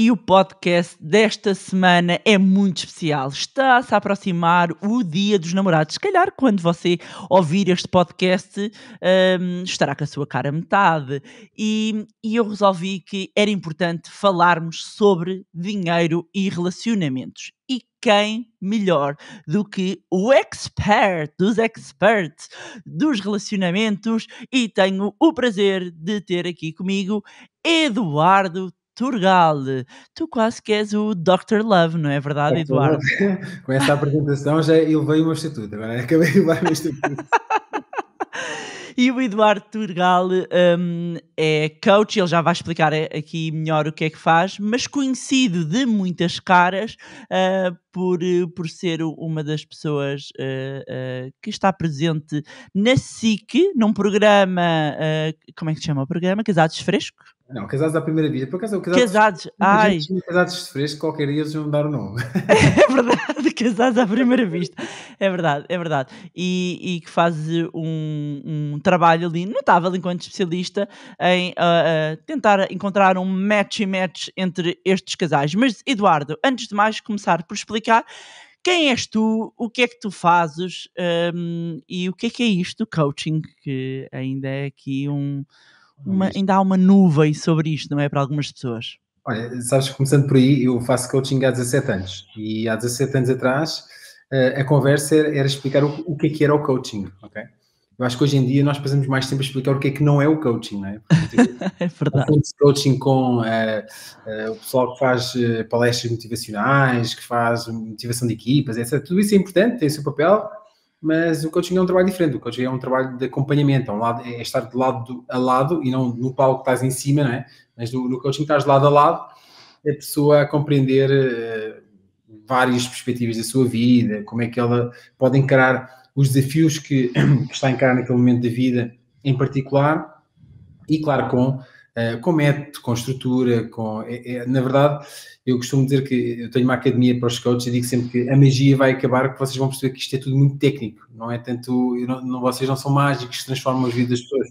e o podcast desta semana é muito especial. Está-se a aproximar o Dia dos Namorados. Se calhar, quando você ouvir este podcast, um, estará com a sua cara metade. E, e eu resolvi que era importante falarmos sobre dinheiro e relacionamentos. E quem melhor do que o expert dos experts dos relacionamentos? E tenho o prazer de ter aqui comigo Eduardo Turgal. Tu quase que és o Dr. Love, não é verdade, é, Eduardo? Com esta apresentação já elevei o meu estatuto, agora acabei de levar o meu estatuto. E o Eduardo Turgal um, é coach, ele já vai explicar eh, aqui melhor o que é que faz, mas conhecido de muitas caras uh, por, por ser uma das pessoas uh, uh, que está presente na SIC, num programa, como é que se chama o programa? Casados Frescos? Não, casados à primeira vista. Por acaso, o casados. Casados, ai. Casados de fresco, qualquer dia eles vão dar o nome. É verdade, casados à primeira vista. É verdade, é verdade. E, e que faz um, um trabalho ali notável enquanto especialista em uh, uh, tentar encontrar um match e match entre estes casais. Mas, Eduardo, antes de mais, começar por explicar quem és tu, o que é que tu fazes um, e o que é que é isto, coaching, que ainda é aqui um uma, ainda há uma nuvem sobre isto, não é? Para algumas pessoas. Olha, sabes, começando por aí, eu faço coaching há 17 anos e há 17 anos atrás eh, a conversa era explicar o que é que era o coaching, ok? Eu acho que hoje em dia nós passamos mais tempo a explicar o que é que não é o coaching, não é? Tipo, é verdade. coaching com uh, uh, o pessoal que faz palestras motivacionais, que faz motivação de equipas, etc. Tudo isso é importante, tem o seu papel, mas o coaching é um trabalho diferente, o coaching é um trabalho de acompanhamento, é, um lado, é estar de lado a lado e não no palco que estás em cima, não é? Mas no, no coaching estás de lado a lado, a pessoa a compreender uh, várias perspectivas da sua vida, como é que ela pode encarar os desafios que, que está a encarar naquele momento da vida em particular e, claro, com eh, com método, com estrutura, com, é, é, na verdade, eu costumo dizer que eu tenho uma academia para os coaches e digo sempre que a magia vai acabar, que vocês vão perceber que isto é tudo muito técnico, não é tanto, não, não, vocês não são mágicos, transformam as vidas das pessoas.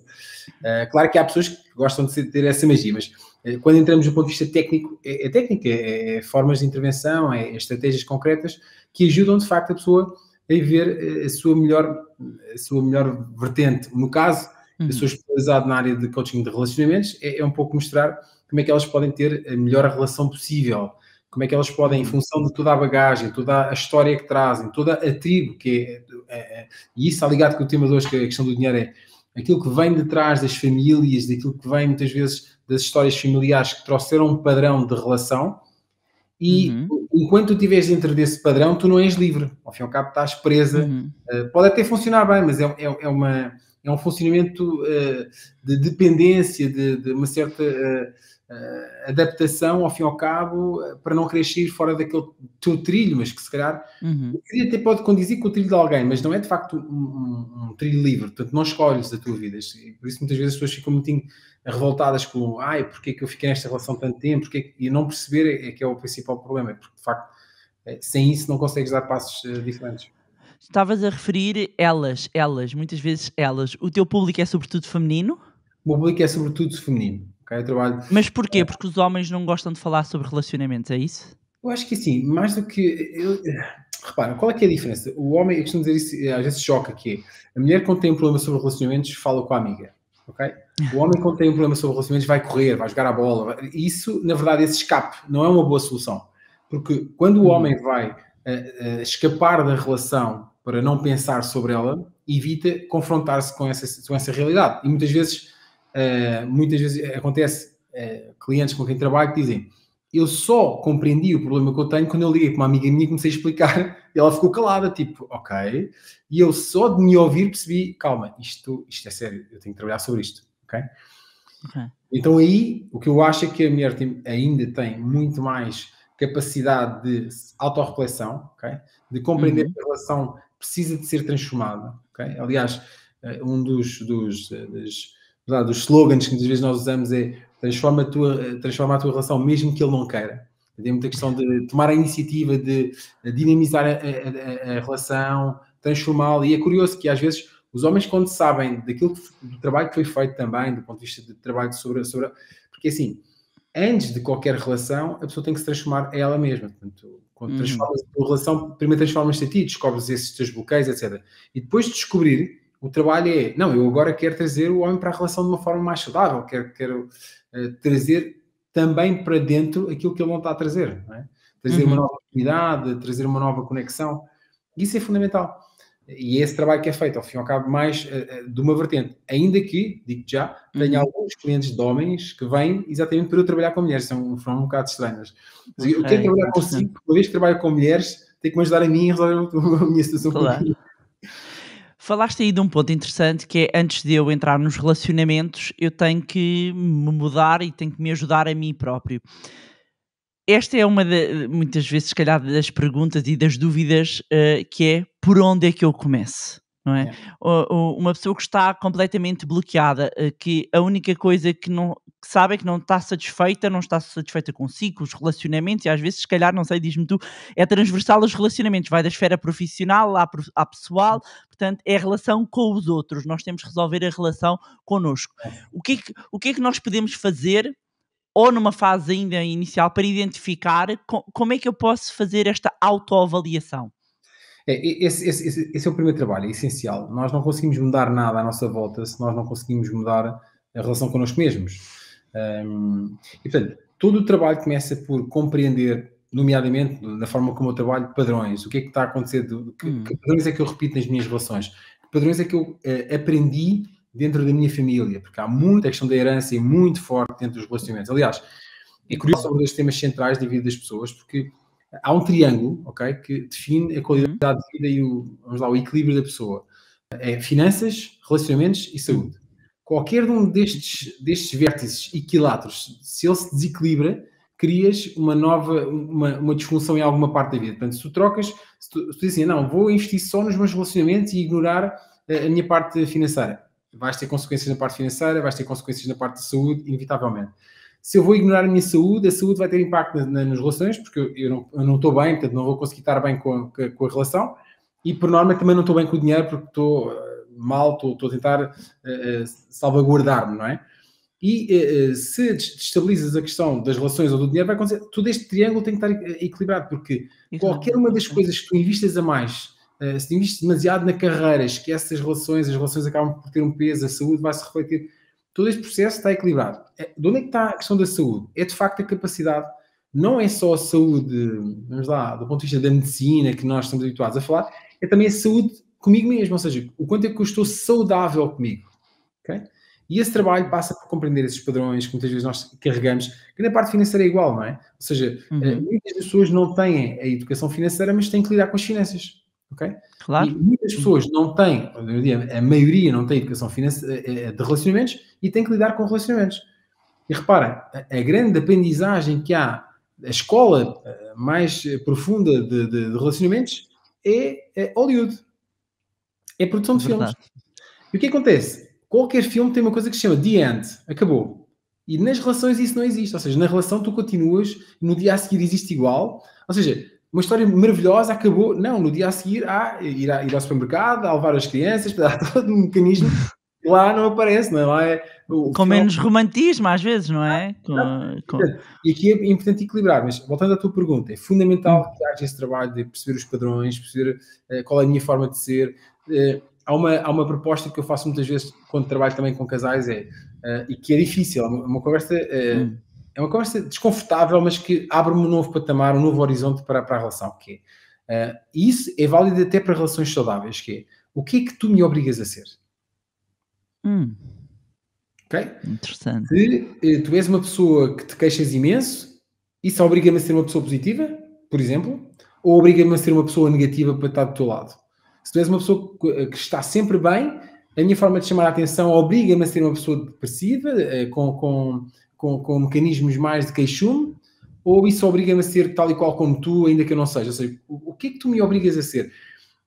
Uh, claro que há pessoas que gostam de ter essa magia, mas uh, quando entramos do ponto de vista técnico, é, é técnica, é, é formas de intervenção, é, é, estratégias concretas que ajudam de facto a pessoa a viver a sua melhor, a sua melhor vertente. No caso, Uhum. Eu sou uhum. especializado na área de coaching de relacionamentos, é, é, um pouco mostrar como é que elas podem ter a melhor relação possível, como é que elas podem, em uhum. função de toda a bagagem, toda a história que trazem, toda a tribo, que é, é, é e isso está ligado com o tema de hoje, que é a questão do dinheiro é aquilo que vem de trás das famílias, daquilo que vem muitas vezes das histórias familiares que trouxeram um padrão de relação, e uhum. enquanto tu estiveres dentro desse padrão, tu não és livre. Ao fim e ao cabo, estás presa. Uhum. Uh, pode até funcionar bem, mas é, é, é, uma, é um funcionamento eh, de dependência, de, de uma certa eh, eh, adaptação, ao fim e ao cabo, para não querer sair fora daquele teu trilho, mas que se calhar uhum. até pode condizir com o trilho de alguém, mas não é de facto um, um, um trilho livre, portanto não escolhes a tua vida. Por isso muitas vezes as pessoas ficam muito revoltadas com ai, porque é que eu fiquei nesta relação tanto tempo, porque é que... e não perceber é que é o principal problema, é porque de facto sem isso não consegues dar passos diferentes. Estavas a referir elas, elas, muitas vezes elas. O teu público é sobretudo feminino? O meu público é sobretudo feminino. Okay? trabalho... Mas porquê? É. Porque os homens não gostam de falar sobre relacionamentos, é isso? Eu acho que sim, mais do que. Eu... Repara, qual é que é a diferença? O homem, eu costumo dizer isso, eh, às vezes choca, que é, a mulher quando tem um problema sobre relacionamentos fala com a amiga. Okay? O homem quando tem um problema sobre relacionamentos vai correr, vai jogar a bola. Vai... Isso, na verdade, esse escape não é uma boa solução. Porque quando o uhum. homem vai uh, uh, escapar da relação para não pensar sobre ela, evita confrontar-se com essa, com essa realidade. E muitas vezes, uh, muitas vezes acontece, uh, clientes com quem trabalho que dizem eu só compreendi o problema que eu tenho quando eu liguei para uma amiga minha e comecei a explicar e ela ficou calada, tipo, ok. E eu só de me ouvir percebi, calma, isto, isto é sério, eu tenho que trabalhar sobre isto, ok? okay. Então aí, o que eu acho é que a mulher tem, ainda tem muito mais capacidade de autorreflexão, okay? de compreender uhum. a relação precisa de ser transformada. Okay? Aliás, eh, um dos, dos, eh, dos, dos slogans que muitas vezes nós usamos é transforma a tua, eh, transforma a tua relação, mesmo que ele não queira. Tem muita questão de tomar a iniciativa, de dinamizar a, a, a relação, transformá-la. E é curioso que às vezes os homens, quando sabem daquilo que, do trabalho que foi feito também, do ponto de vista de trabalho sobre, sobre. Porque assim, antes de qualquer relação, a pessoa tem que se transformar a ela mesma. Portanto, quando uhum. transformas a tua relação, primeiro transformas-te a ti, descobres esses teus bloqueios, etc. E depois de descobrir, o trabalho é, não, eu agora quero trazer o homem para a relação de uma forma mais saudável, quero, quero uh, trazer também para dentro aquilo que ele não está a trazer, é? trazer uhum. uma nova oportunidade, trazer uma nova conexão. Isso é fundamental. E é esse trabalho que é feito, ao fim e ao cabo, mais uh, de uma vertente. Ainda que, digo já, tenho uhum. alguns clientes de homens que vêm exatamente para eu trabalhar com mulheres, são um fenómeno um bocado estranhas. Okay, eu que trabalhar consigo, uma vez que trabalho com mulheres, tem que me ajudar a mim a resolver a minha situação claro. Falaste aí de um ponto interessante que é antes de eu entrar nos relacionamentos, eu tenho que me mudar e tenho que me ajudar a mim próprio esta é uma de, muitas vezes, se calhar, das perguntas e das dúvidas uh, que é por onde é que eu começo? Não é? é. Uma pessoa que está completamente bloqueada, eh, que a única coisa que, não, que sabe é que não está satisfeita, não está satisfeita consigo, os relacionamentos, e às vezes, se calhar, não sei, diz-me tu, é transversal aos relacionamentos, vai da esfera profissional à, à pessoal, portanto, é a relação com os outros, nós temos que resolver a relação connosco. É. O que é que, o que, é que nós podemos fazer? ou numa fase ainda inicial para identificar como é que eu posso fazer esta autoavaliação? É, esse, esse, esse, é o primeiro trabalho, é essencial. Nós não conseguimos mudar nada à nossa volta se nós não conseguimos mudar a relação connosco mesmos. Um, e portanto, todo o trabalho começa por compreender, nomeadamente da forma como eu trabalho, padrões. O que é que está a acontecer? que, hum. que, padrões é que eu repito nas minhas relações? Que padrões é que eu eh, aprendi dentro da minha família? Porque há muita questão da herança e muito forte dentro dos relacionamentos. Aliás, é curioso sobre os temas centrais da vida das pessoas, porque há um triângulo, ok, que define a qualidade uhum. de vida e o, vamos lá, o equilíbrio da pessoa. É finanças, relacionamentos e saúde. Qualquer um destes, destes vértices equiláteros, se ele se desequilibra, crias uma nova, uma, uma disfunção em alguma parte da vida. Portanto, se tu trocas, se tu, se tu dizes assim, não, vou investir só nos meus relacionamentos e ignorar a, eh, a minha parte financeira, vais ter consequências na parte financeira, vais ter consequências na parte de saúde, inevitavelmente se eu vou ignorar a minha saúde, a saúde vai ter impacto na, na, nas relações, porque eu, eu, não, eu não estou bem, portanto não vou conseguir estar bem com a, com a relação, e por norma também não estou bem com o dinheiro, porque estou eh, mal, estou, estou a tentar uh, salvaguardar-me, não é? E uh, se destabilizas a questão das relações ou do dinheiro, vai acontecer. Todo este triângulo tem que estar equilibrado, porque qualquer uma das coisas que tu investas a mais, uh, se investes demasiado na carreira, esquece as relações, as relações acabam por ter um peso, a saúde vai se refletir todo este processo está equilibrado. É, de onde é que está a questão da saúde? É de facto a capacidade, não é só a saúde, vamos lá, do ponto de vista da medicina que nós estamos habituados a falar, é também a saúde comigo mesmo, ou seja, o quanto é que eu estou saudável comigo. Okay? E esse trabalho passa por compreender esses padrões que muitas vezes nós carregamos, que na parte financeira é igual, não é? Ou seja, uhum. Eh, muitas pessoas não têm a educação financeira, mas têm que lidar com as finanças ok? Claro. E muitas pessoas não têm, a maioria não tem educação financeira eh, eh, de relacionamentos e tem que lidar com relacionamentos. E repara, a, grande aprendizagem que há, a escola eh, mais profunda de, de, de relacionamentos é, é Hollywood. É produção de é filmes. E o que acontece? Qualquer filme tem uma coisa que se chama The End. Acabou. E nas relações isso não existe. Ou seja, na relação tu continuas, no dia a seguir existe igual. Ou seja, uma história maravilhosa, acabou. Não, no dia a seguir há ir, a, ir ao supermercado, a levar as crianças, dar todo um mecanismo lá não aparece, não é? Lá é o, com menos romantismo às vezes, não é? Ah, com... E aqui é importante equilibrar, mas voltando à tua pergunta, é fundamental que haja esse trabalho de perceber os padrões, perceber uh, qual é a minha forma de ser. Uh, há, uma, há uma proposta que eu faço muitas vezes quando trabalho também com casais é, uh, e que é difícil, é uma, é uma conversa... Hum é uma conversa desconfortável, mas que abre-me um novo patamar, um novo horizonte para, para a relação, que é, uh, eh, e isso é válido até para relações saudáveis, que é, o que é que tu me obrigas a ser? Hum. Ok? Interessante. Se eh, tu és uma pessoa que te queixas imenso, isso obriga-me a ser uma pessoa positiva, por exemplo, ou obriga-me a ser uma pessoa negativa para estar do teu lado? Se tu és uma pessoa que eh, está sempre bem, a minha forma de chamar a atenção obriga-me a ser uma pessoa depressiva, com, com com, com mecanismos mais de queixume, ou isso obriga-me a ser tal e qual como tu, ainda que eu não seja? Ou seja, o, o que é que tu me obrigas a ser?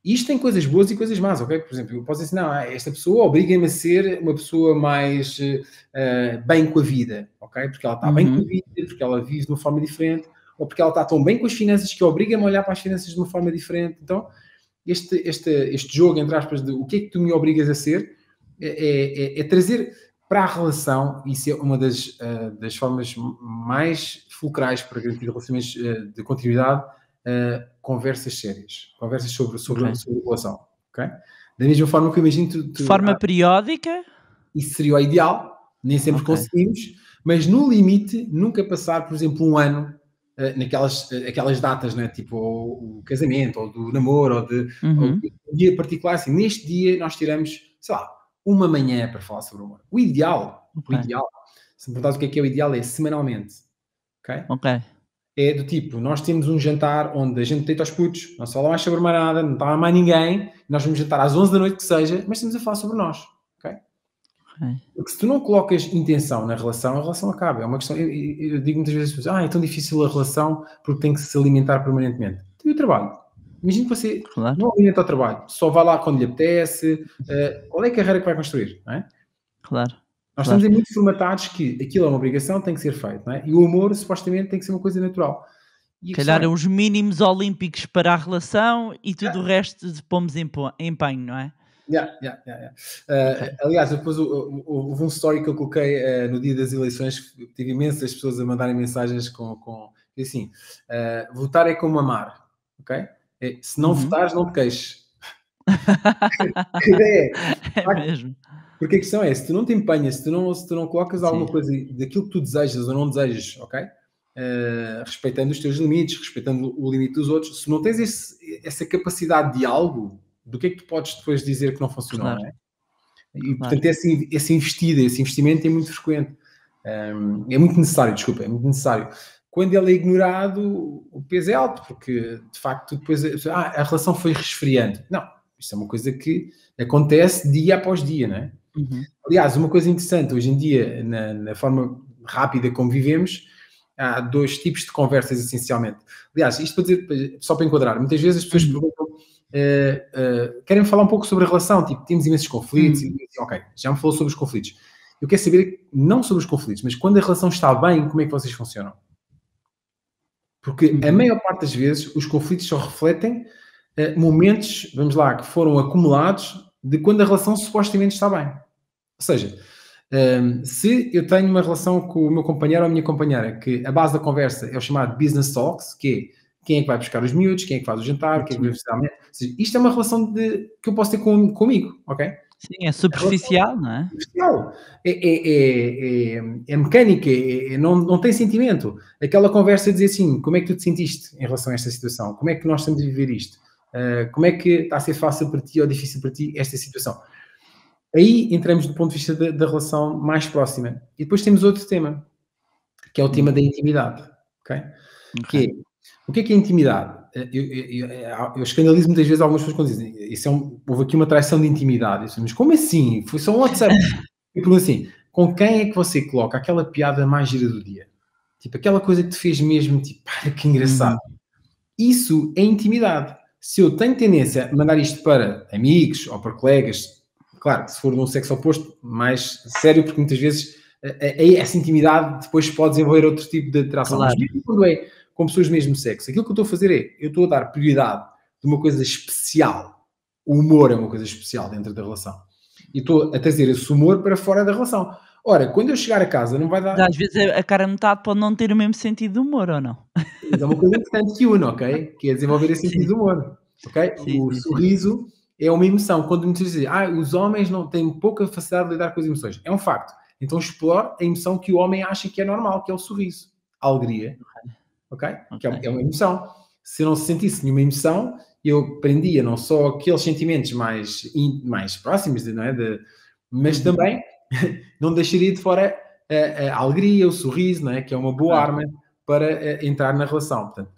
E isto tem coisas boas e coisas más, ok? Por exemplo, eu posso dizer, não, ah, esta pessoa obriga-me a ser uma pessoa mais uh, bem com a vida, ok? Porque ela está uhum. bem com a uhum. vida, porque ela vive de uma forma diferente, ou porque ela está tão bem com as finanças que obriga-me a olhar para as finanças de uma forma diferente. Então, este, este, este jogo, entre aspas, de o que é que tu me obrigas a ser, é, é, é, é trazer para a relação, isso é uma das, uh, das formas mais fulcrais para garantir relacionamentos uh, eh, de continuidade, uh, conversas sérias, conversas sobre, sobre, okay. sobre a relação, ok? Da mesma forma que eu imagino... Tu, tu, forma ah, periódica? Isso seria o ideal, nem sempre okay. conseguimos, mas no limite, nunca passar, por exemplo, um ano naquelas aquelas datas, né? tipo o, o casamento, ou do namoro, ou de uhum. ou um dia particular, assim, neste dia nós tiramos, sei lá, uma manhã para falar sobre o amor. O ideal, okay. o ideal, se me perguntares o que é que é o ideal, é semanalmente. Ok? Ok. É do tipo, nós temos um jantar onde a gente deita aos putos, não se fala mais sobre mais nada, não fala mais ninguém, nós vamos jantar às 11 da noite que seja, mas estamos a falar sobre nós. Ok? Porque se tu não colocas intenção na relação, a relação acaba. É uma questão. Eu, eu digo muitas vezes, ah, é tão difícil a relação porque tem que se alimentar permanentemente. E o trabalho? Imagina que você claro. não alimenta o trabalho, só vai lá quando lhe apetece. Uh, qual é a carreira que vai construir? Não é? Claro. Nós claro. estamos muito formatados que aquilo é uma obrigação, tem que ser feito, não é? E o amor, supostamente, tem que ser uma coisa natural. E Calhar é uns mínimos olímpicos para a relação e tudo yeah. o resto pomos em empenho, não é? Yeah, yeah, yeah, yeah. Uh, okay. Aliás, depois houve um story que eu coloquei uh, no dia das eleições, tive imensas pessoas a mandarem mensagens com, com assim, uh, votar é como amar, ok? É, se não uhum. votares, não te queixes. que ideia é? É mesmo. Porque a questão é, se tu não te empenhas, se tu não, se tu não colocas alguma coisa daquilo que tu desejas ou não desejas, ok? Uh, respeitando os teus limites, respeitando o limite dos outros, se não tens esse, essa capacidade de algo, do que é que tu podes depois dizer que não funcionou, claro. não é? E, claro. portanto, esse, esse investido, esse investimento é muito frequente. Um, é muito necessário, desculpa, é muito necessário quando ele é ignorado, o peso é alto, porque de facto depois ah, a relação foi resfriando. Não, isto é uma coisa que acontece dia após dia, não é? Uhum. Aliás, uma coisa interessante, hoje em dia, na, na, forma rápida como vivemos, há dois tipos de conversas essencialmente. Aliás, isto para dizer, só para enquadrar, muitas vezes as pessoas uhum. perguntam, uh, eh, uh, eh, querem falar um pouco sobre a relação, tipo, temos imensos conflitos, uhum. e, assim, ok, já me falou sobre os conflitos. Eu quero saber, não sobre os conflitos, mas quando a relação está bem, como é que vocês funcionam? Porque a uhum. maior parte das vezes os conflitos só refletem uh, momentos, vamos lá, que foram acumulados de quando a relação supostamente está bem. Ou seja, ehm, se eu tenho uma relação com o meu companheiro ou a minha companheira, que a base da conversa é o chamado business talks, que é quem é que vai buscar os miúdos, quem é que faz o jantar, quem é que vai buscar a Ou seja, isto é uma relação de, que eu posso ter com, comigo, ok? Sim, é superficial, não é? Superficial. É, é, é, é, é mecânica, é, é, não, não tem sentimento. Aquela conversa de dizer assim, como é que tu te sentiste em relação a esta situação? Como é que nós estamos a viver isto? Uh, como é que está a ser fácil para ti ou difícil para ti esta situação? Aí entramos do ponto de vista da, da relação mais próxima. E depois temos outro tema, que é o tema hum. da intimidade. Okay? okay. Que é, o que é que é intimidade? É, eu, é, eu, eu, escandalizo muitas vezes algumas pessoas quando dizem isso é um, houve aqui uma traição de intimidade. Disse, mas como assim? Foi só um WhatsApp. E pergunto assim: com quem é que você coloca aquela piada mais gira do dia? Tipo, aquela coisa que te fez mesmo, tipo, ah, que engraçado. Hum. Isso é intimidade. Se eu tenho tendência a mandar isto para amigos ou para colegas, claro, se for de um sexo oposto, mais sério, porque muitas vezes eh, eh, essa intimidade depois pode desenvolver outro tipo de atração. Claro. Mas quando é com pessoas do mesmo sexo. Aquilo que eu estou a fazer é, eu estou a dar prioridade de uma coisa especial. O humor é uma coisa especial dentro da relação. E estou a trazer esse humor para fora da relação. Ora, quando eu chegar a casa, não vai dar. Às vezes a cara metade pode não ter o mesmo sentido de humor, ou não? Mas é uma coisa importante que une, ok? Que é desenvolver esse sentido de humor. Ok? Sim, o sim, sorriso é uma emoção. Quando me dizem, ah, os homens não têm pouca facilidade de lidar com as emoções. É um facto. Então explore a emoção que o homem acha que é normal, que é o sorriso. A alegria, ok? Que é, é uma, emoção. Se eu não sentisse nenhuma emoção, eu prendia não só aqueles sentimentos mais, mais próximos, não é? De, mas uhum. também não deixaria de fora a, a, alegria, o sorriso, não é? Que é uma boa uhum. arma para eh, entrar na relação. Portanto,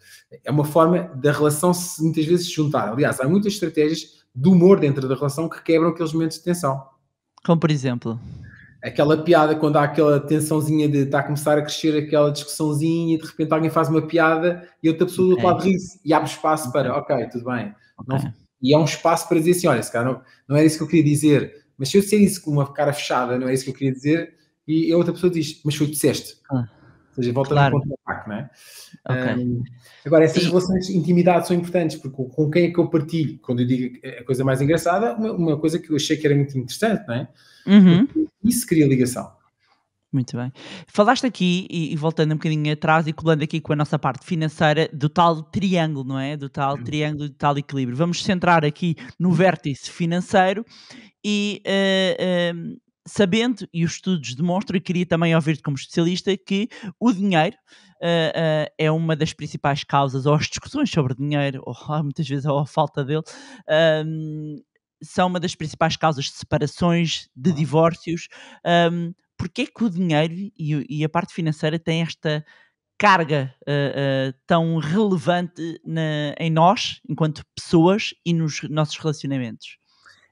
é uma forma da relação se, muitas vezes se juntar. Aliás, há muitas estratégias de humor dentro da relação que quebram aqueles momentos de tensão. Como por exemplo? aquela piada, quando há aquela tensãozinha de estar tá a começar a crescer aquela discussãozinha e de repente alguém faz uma piada e outra pessoa do outro é. lado ri e abre espaço para, ok, tudo bem. Okay. Não, e é um espaço para dizer assim, olha, esse cara não, não era isso que eu queria dizer, mas se eu disser isso com uma cara fechada, não é isso que eu queria dizer, e a outra pessoa diz, mas foi, disseste. Ah ou seja, voltando claro. ao contra-ataque, não é? Okay. Um, agora, essas e... relações de intimidade são importantes, porque com quem é que eu partilho? Quando eu digo a coisa mais engraçada, uma, uma coisa que eu achei que era muito interessante, não é? Uhum. Isso cria ligação. Muito bem. Falaste aqui, e, e, voltando um bocadinho atrás e colando aqui com a nossa parte financeira, do tal triângulo, não é? Do tal uhum. triângulo, do tal equilíbrio. Vamos centrar aqui no vértice financeiro e uh, uh, sabendo, e os estudos demonstram, e queria também ouvir-te como especialista, que o dinheiro uh, uh, é uma das principais causas, ou as discussões sobre dinheiro, ou muitas vezes ou a falta dele, são uma das principais causas de separações, de divórcios. Um, Porquê é que o dinheiro e, e, a parte financeira têm esta carga uh, tão relevante na, em nós, enquanto pessoas, e nos nossos relacionamentos?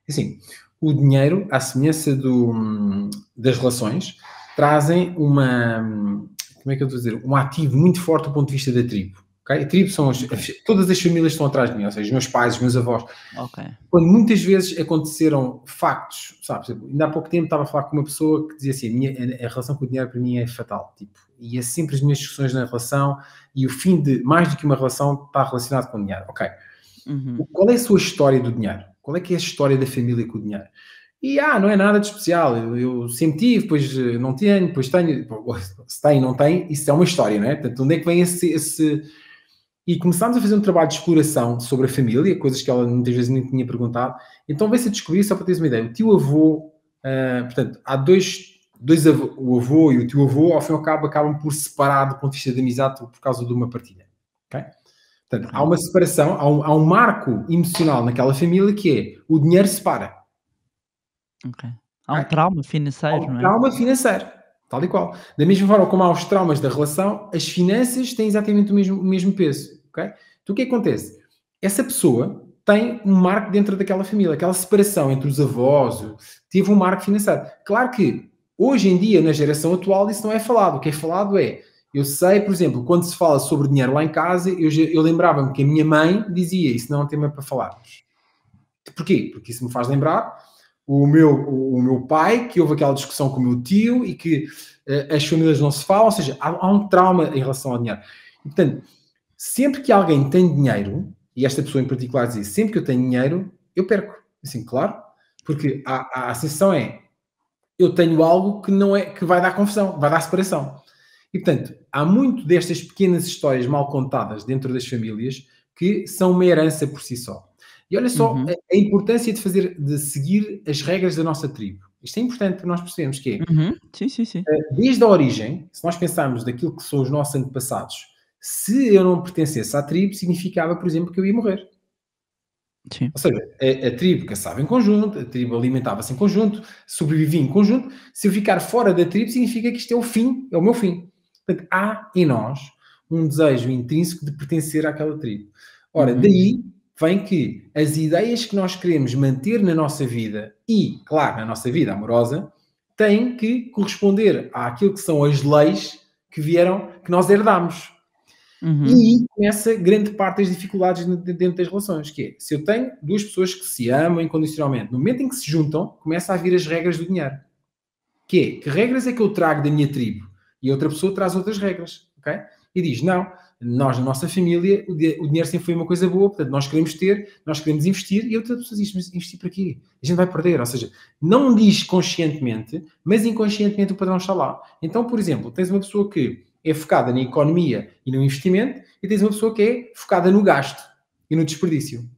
Sim o dinheiro, à semelhança do, das relações, trazem uma, como é que eu estou a dizer, um ativo muito forte do ponto de vista da tribo. Okay? A tribo são as, todas as famílias estão atrás de mim, ou seja, os meus pais, os meus avós. Okay. Quando muitas vezes aconteceram factos, sabe, exemplo, ainda há pouco tempo estava a falar com uma pessoa que dizia assim: a, minha, a, a relação com o dinheiro para mim é fatal. Tipo, e é sempre as minhas discussões na relação e o fim de mais do que uma relação está relacionado com o dinheiro. Ok. Uhum. Qual é a sua história do dinheiro? Qual é que é a história da família com o dinheiro? E ah, não é nada de especial. Eu, eu sempre tive, depois eh, não tenho, depois tenho. Se tem, não tem, isso é uma história, não é? Portanto, onde é que vem esse. esse... E começámos a fazer um trabalho de exploração sobre a família, coisas que ela muitas vezes nem tinha perguntado. Então veio-se a descobrir, só para teres uma ideia, o tio avô, uh, portanto, há dois, dois avô, o avô e o tio avô, ao fim e ao cabo, acabam por separar do ponto de vista de amizade por causa de uma partilha. Okay? Portanto, há uma separação, há um, há um marco emocional naquela família que é o dinheiro separa. Okay. Há um trauma financeiro, há um não é? Trauma financeiro, tal e qual. Da mesma forma como há os traumas da relação, as finanças têm exatamente o mesmo, o mesmo peso. Okay? Então o que é acontece? Essa pessoa tem um marco dentro daquela família, aquela separação entre os avós, teve um marco financeiro. Claro que hoje em dia, na geração atual, isso não é falado. O que é falado é eu sei, por exemplo, quando se fala sobre dinheiro lá em casa, eu, eu lembrava-me que a minha mãe dizia isso, não é um tema para falar. Porquê? Porque isso me faz lembrar o meu, o, o meu pai, que houve aquela discussão com o meu tio e que uh, as famílias não se falam, ou seja, há, há um trauma em relação ao dinheiro. Portanto, sempre que alguém tem dinheiro, e esta pessoa em particular dizia, sempre que eu tenho dinheiro, eu perco. Assim, claro, porque a, a, a sensação é, eu tenho algo que não é que vai dar confusão, vai dar separação. E, portanto, há muito destas pequenas histórias mal contadas dentro das famílias que são uma herança por si só. E olha só uhum. a, importância de fazer, de seguir as regras da nossa tribo. Isto é importante para nós percebemos que é, uhum. sim, sim, sim. Eh, desde a origem, se nós pensarmos daquilo que são os nossos antepassados, se eu não pertencesse à tribo, significava, por exemplo, que eu ia morrer. Sim. Ou seja, a, a, tribo caçava em conjunto, a tribo alimentava-se em conjunto, sobrevivia em conjunto. Se eu ficar fora da tribo, significa que isto é o fim, é o meu fim. Portanto, há em nós um desejo intrínseco de pertencer àquela tribo. Ora, uhum. daí vem que as ideias que nós queremos manter na nossa vida e, claro, na nossa vida amorosa, têm que corresponder àquilo que são as leis que vieram, que nós herdamos. Uhum. E aí começa grande parte das dificuldades dentro das relações, que é, se eu tenho duas pessoas que se amam incondicionalmente, no momento em que se juntam, começa a vir as regras do dinheiro. Que é, que regras é que eu trago da minha tribo? E outra pessoa traz outras regras, ok? E diz, não, nós na nossa família, o dinheiro sempre foi uma coisa boa, portanto nós queremos ter, nós queremos investir, e outra pessoa diz, mas investir para quê? A gente vai perder, ou seja, não diz conscientemente, mas inconscientemente o padrão está lá. Então, por exemplo, tens uma pessoa que é focada na economia e no investimento, e tens uma pessoa que é focada no gasto e no desperdício.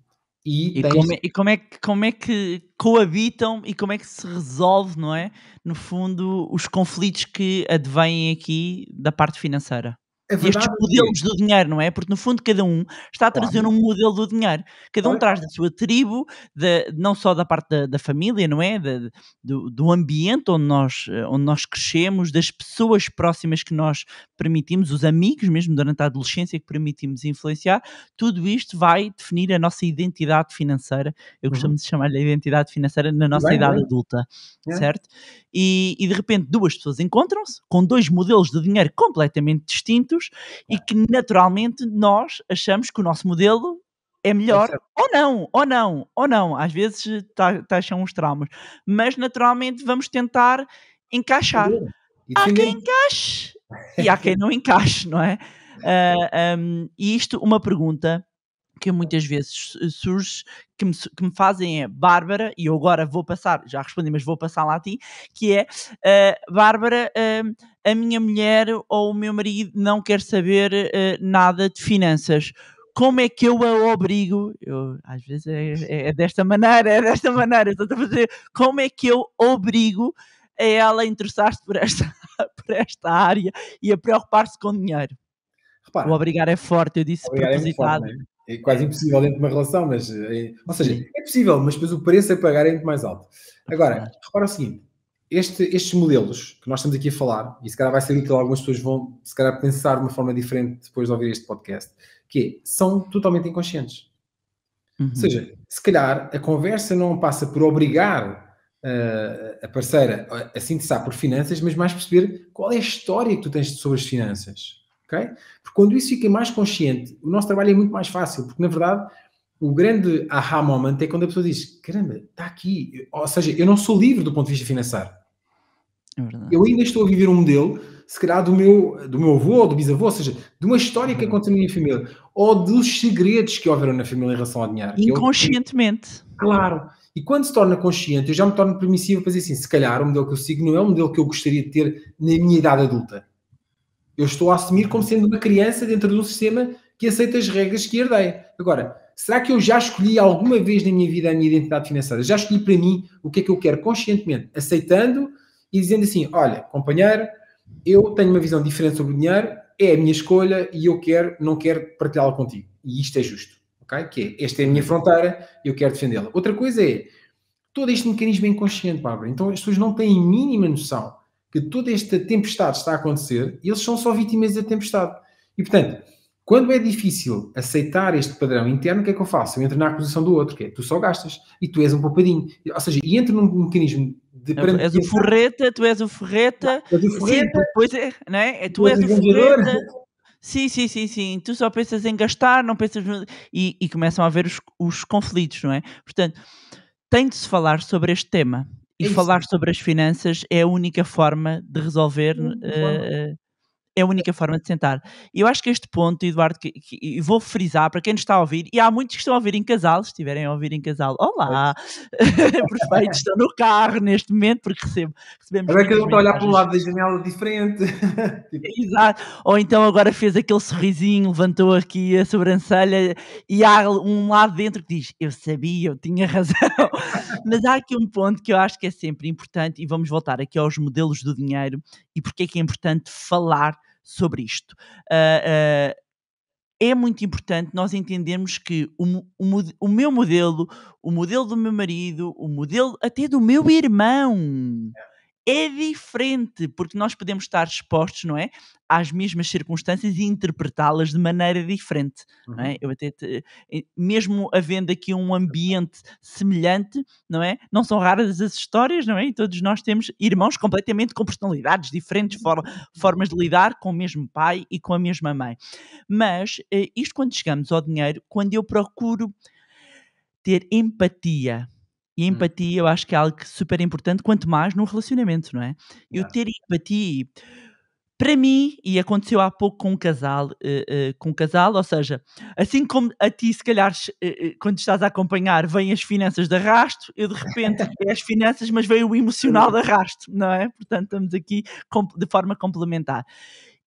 E, e, tens... como é, e, como, é, que, como é que coabitam e como é que se resolve, não é? No fundo, os conflitos que advêm aqui da parte financeira. É verdade, estes é. modelos do dinheiro, não é? Porque no fundo cada um está a trazer claro. um modelo do dinheiro. Cada um traz da sua tribo, de, não só da parte da, da família, não é? De, do, do, ambiente onde nós, eh, onde nós crescemos, das pessoas próximas que nós permitimos, os amigos mesmo durante a adolescência que permitimos influenciar. Tudo isto vai definir a nossa identidade financeira. Eu gostamos uhum. de chamar-lhe a identidade financeira na nossa bem, idade bem. adulta, é. certo? E, e de repente duas pessoas encontram-se com dois modelos de dinheiro completamente distintos e que naturalmente nós achamos que o nosso modelo é melhor, é ou não, ou não, ou não. Às vezes taxam os traumas, mas naturalmente vamos tentar encaixar. há quem encaixe e há quem não encaixe, não é? Uh, é. ah, um, e isto, uma pergunta que muitas vezes surge, que me, que me, fazem é, Bárbara, e eu agora vou passar, já respondi, mas vou passar lá a ti, que é, uh, Bárbara, uh, a minha mulher ou o meu marido não quer saber uh, nada de finanças. Como é que eu a obrigo? Eu, às vezes é, é, é desta maneira, é desta maneira. Estou a fazer. Como é que eu obrigo a ela a interessar-se por esta, por esta área e a preocupar-se com dinheiro? Repara, o obrigar é forte, eu disse é propositado. É, forte, é? é quase impossível dentro de uma relação, mas. É, ou seja, é possível, mas depois o preço a é pagar é muito mais alto. Agora, repara o seguinte: este, estes modelos que nós estamos aqui a falar, e se calhar vai ser útil, algumas pessoas vão se calhar pensar de uma forma diferente depois de ouvir este podcast, que é, são totalmente inconscientes. Uhum. Ou seja, se calhar a conversa não passa por obrigar uh, a parceira a, a se interessar por finanças, mas mais perceber qual é a história que tu tens sobre as finanças. Okay? Porque quando isso fica mais consciente, o nosso trabalho é muito mais fácil, porque na verdade o grande aha moment é quando a pessoa diz: caramba, está aqui. Ou seja, eu não sou livre do ponto de vista financeiro. É eu ainda estou a viver um modelo, se calhar do meu, do meu avô ou do bisavô, ou seja, de uma história que uhum. aconteceu na minha família, ou dos segredos que houveram na família em relação ao dinheiro. É Inconscientemente. Eu, claro. E quando se torna consciente, eu já me torno permissivo para dizer assim: se calhar o modelo que eu sigo não é o modelo que eu gostaria de ter na minha idade adulta. Eu estou a assumir como sendo uma criança dentro de um sistema que aceita as regras que herdei. Agora, será que eu já escolhi alguma vez na minha vida a minha identidade financeira? Já escolhi para mim o que é que eu quero conscientemente, aceitando e dizendo assim: olha, companheiro, eu tenho uma visão diferente sobre o dinheiro, é a minha escolha e eu quero, não quero partilhá-la contigo. E isto é justo, ok? Que é, esta é a minha uhum. fronteira, eu quero defendê-la. Outra coisa é todo este mecanismo é inconsciente, Bárbara. Então as pessoas não têm a mínima noção que toda esta tempestade está a acontecer e eles são só vítimas da tempestade. E portanto, quando é difícil aceitar este padrão interno, o que é que eu faço? Eu entro na acusação do outro, que é tu só gastas e tu és um poupadinho. Ou seja, e entro num mecanismo de é, És o forreta, tu és o forreta. Ah, és o forreta. Sim, é, não é? é tu, tu és, és o forreta. Sim, sim, sim, sim. Tu só pensas em gastar, não pensas. No... E, e começam a haver os, os conflitos, não é? Portanto, tem de se falar sobre este tema. E é falar sobre as finanças é a única forma de resolver. Uh, é a única forma de sentar. E eu acho que este ponto, Eduardo, que, que, e vou frisar para quem nos está a ouvir, e há muitos que estão a ouvir em casal, se estiverem a ouvir em casal, olá! Perfeito, estão no carro neste momento, porque recebo, recebemos. Agora é que eu estou a olhar para um lado da janela diferente. Tipo, Exato. Ou então agora fez aquele sorrisinho, levantou aqui a sobrancelha, e há um lado dentro que diz: Eu sabia, eu tinha razão. Mas há aqui um ponto que eu acho que é sempre importante, e vamos voltar aqui aos modelos do dinheiro e porque é que é importante falar sobre isto. Uh, uh, é muito importante nós entendermos que o, o, o, meu modelo, o modelo do meu marido, o modelo até do meu irmão. É é diferente, porque nós podemos estar expostos, não é, às mesmas circunstâncias e interpretá-las de maneira diferente, uhum. não é? Uhum. Eu até te, mesmo havendo aqui um ambiente semelhante, não é? Não são raras as histórias, não é? E todos nós temos irmãos completamente com personalidades diferentes, for, formas de lidar com o mesmo pai e com a mesma mãe. Mas eh, isto quando chegamos ao dinheiro, quando eu procuro ter empatia e a hum. empatia eu acho que é algo super importante, quanto mais num relacionamento, não é? Eu ter empatia. Para mim, e aconteceu há pouco com um casal, uh, uh, com um casal, ou seja, assim como a ti, se calhar, uh, quando estás a acompanhar, vêm as finanças de arrasto, eu de repente é as finanças, mas veio o emocional de arrasto, não é? Portanto, estamos aqui de forma complementar.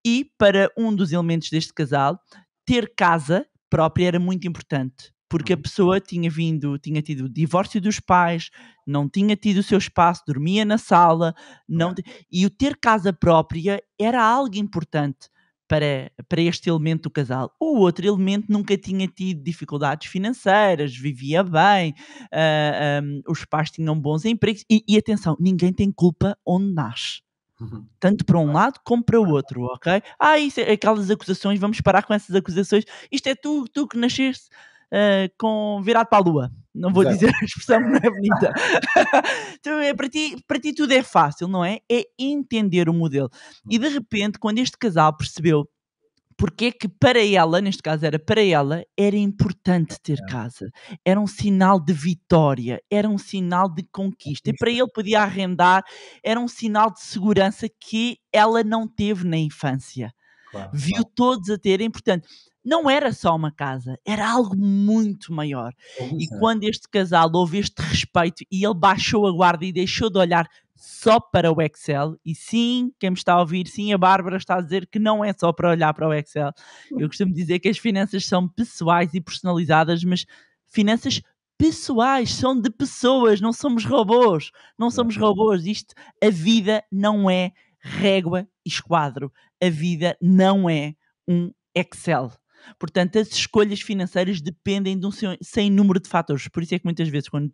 E para um dos elementos deste casal, ter casa própria era muito importante porque a uhum. pessoa tinha vindo, tinha tido o divórcio dos pais, não tinha tido o seu espaço, dormia na sala, não e o ter casa própria era algo importante para, para este elemento do casal. O outro elemento nunca tinha tido dificuldades financeiras, vivia bem, uh, ah, um, os pais tinham bons empregos. E, e, atenção, ninguém tem culpa onde nasce. Uhum. Tanto para um lado como para o outro, ok? Ah, isso, é, aquelas acusações, vamos parar com essas acusações. Isto é tu, tu que nasceste. Eh, com virado para a lua. Não vou Exato. dizer a expressão, não é bonita. então, é, para, ti, para ti tudo é fácil, não é? É entender o modelo. E de repente, quando este casal percebeu porque é que para ela, neste caso era para ela, era importante ter é. casa. Era um sinal de vitória, era um sinal de conquista. E para ele podia arrendar, era um sinal de segurança que ela não teve na infância claro, viu claro. todos a terem, portanto, não era só uma casa, era algo muito maior. É e quando este casal houve este respeito e ele baixou a guarda e deixou de olhar só para o Excel, e sim, quem me está a ouvir, sim, a Bárbara está a dizer que não é só para olhar para o Excel. Eu costumo dizer que as finanças são pessoais e personalizadas, mas finanças pessoais, são de pessoas, não somos robôs, não é. somos robôs. Isto, a vida não é régua e esquadro a vida não é um Excel. Portanto, as escolhas financeiras dependem de um sem número de fatores. Por isso é que muitas vezes, quando,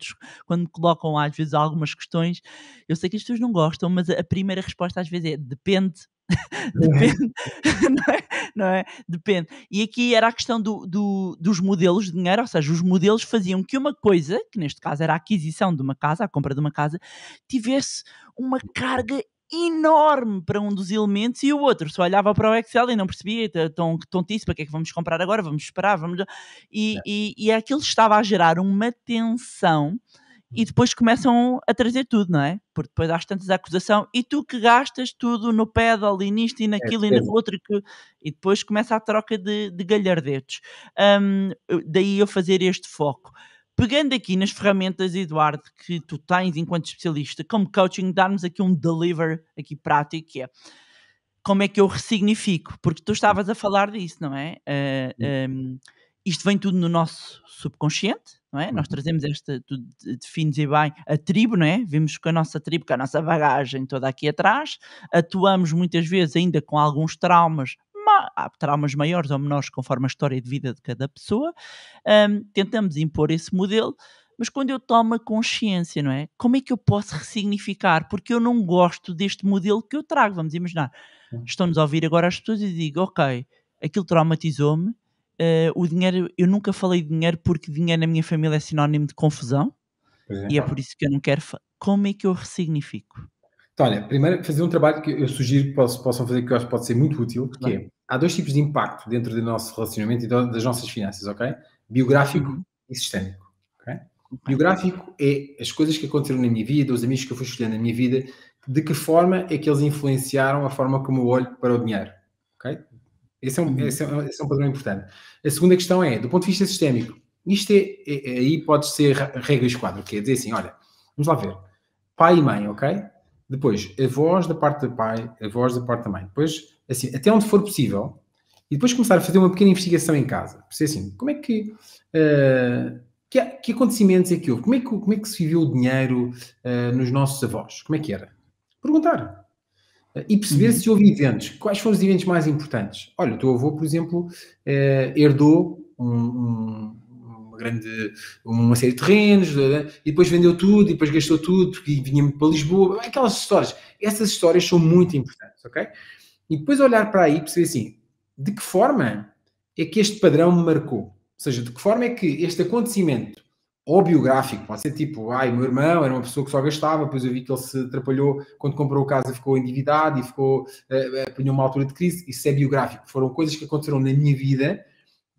quando me colocam às vezes algumas questões, eu sei que as pessoas não gostam, mas a primeira resposta às vezes é depende. depende, não é? não é? Depende. E aqui era a questão do, do, dos modelos de dinheiro, ou seja, os modelos faziam que uma coisa, que neste caso era a aquisição de uma casa, a compra de uma casa, tivesse uma carga enorme para um dos elementos e o outro só olhava para o Excel e não percebia, tão tontíssimo então, então para que é que vamos comprar agora, vamos esperar, vamos... E, é. e, e aquilo estava a gerar uma tensão e uhum. depois começam a trazer tudo, não é? Porque depois há tantas acusação e tu que gastas tudo no pedal e nisto e é naquilo é, e no outro que... e depois começa a troca de, de galhardetes. Um, daí eu fazer este foco pegando aqui nas ferramentas, Eduardo, que tu tens enquanto especialista, como coaching, darmos aqui um deliver aqui prático, que é como é que eu ressignifico? Porque tu estavas a falar disso, não é? Uh, ah, um, isto vem tudo no nosso subconsciente, não é? Nós uhum. trazemos esta, tu defines e bem, a tribo, não é? Vimos com a nossa tribo, com a nossa bagagem toda aqui atrás, atuamos muitas vezes ainda com alguns traumas há traumas maiores ou menores conforme a história de vida de cada pessoa. Um, tentamos impor esse modelo, mas quando eu tomo a consciência, não é? Como é que eu posso ressignificar? Porque eu não gosto deste modelo que eu trago. Vamos imaginar, estão-nos a ouvir agora as pessoas e digo, ok, aquilo traumatizou-me. Uh, o dinheiro, eu nunca falei de dinheiro porque dinheiro na minha família é sinónimo de confusão é. e é por isso que eu não quero. Como é que eu ressignifico? Então, olha, primeiro fazer um trabalho que eu sugiro que possam fazer, que eu acho que pode ser muito útil, que é, há dois tipos de impacto dentro do nosso relacionamento e das nossas finanças, ok? Biográfico uhum. e sistémico, ok? Biográfico é as coisas que aconteceram na minha vida, os amigos que eu fui escolhendo na minha vida, de que forma é que eles influenciaram a forma como eu olho para o dinheiro, ok? Esse é um, uhum. esse é um, esse é um padrão importante. A segunda questão é, do ponto de vista sistémico, isto é, é, é aí pode ser regra e quadro, que é dizer assim, olha, vamos lá ver, pai e mãe, ok? Depois, a voz da parte do pai, a voz da parte da mãe. Depois, assim, até onde for possível. E depois começar a fazer uma pequena investigação em casa. perceber assim, como é que... Uh, que, que, acontecimentos é que houve? Como é que, como é que se viveu o dinheiro uh, nos nossos avós? Como é que era? Perguntar. Uh, e perceber uhum. se houve eventos. Quais foram os eventos mais importantes? Olha, o teu avô, por exemplo, uh, herdou um, um, grande, uma série de terrenos, e depois vendeu tudo, e depois gastou tudo, e vinha para Lisboa, aquelas histórias. Essas histórias são muito importantes, ok? E depois olhar para aí e perceber assim, de que forma é que este padrão me marcou? Ou seja, de que forma é que este acontecimento ou biográfico, pode ser tipo, ai, meu irmão era uma pessoa que só gastava, depois eu vi que ele se atrapalhou quando comprou o casa, ficou endividado e ficou, uh, apanhou uma altura de crise, isso é biográfico. Foram coisas que aconteceram na minha vida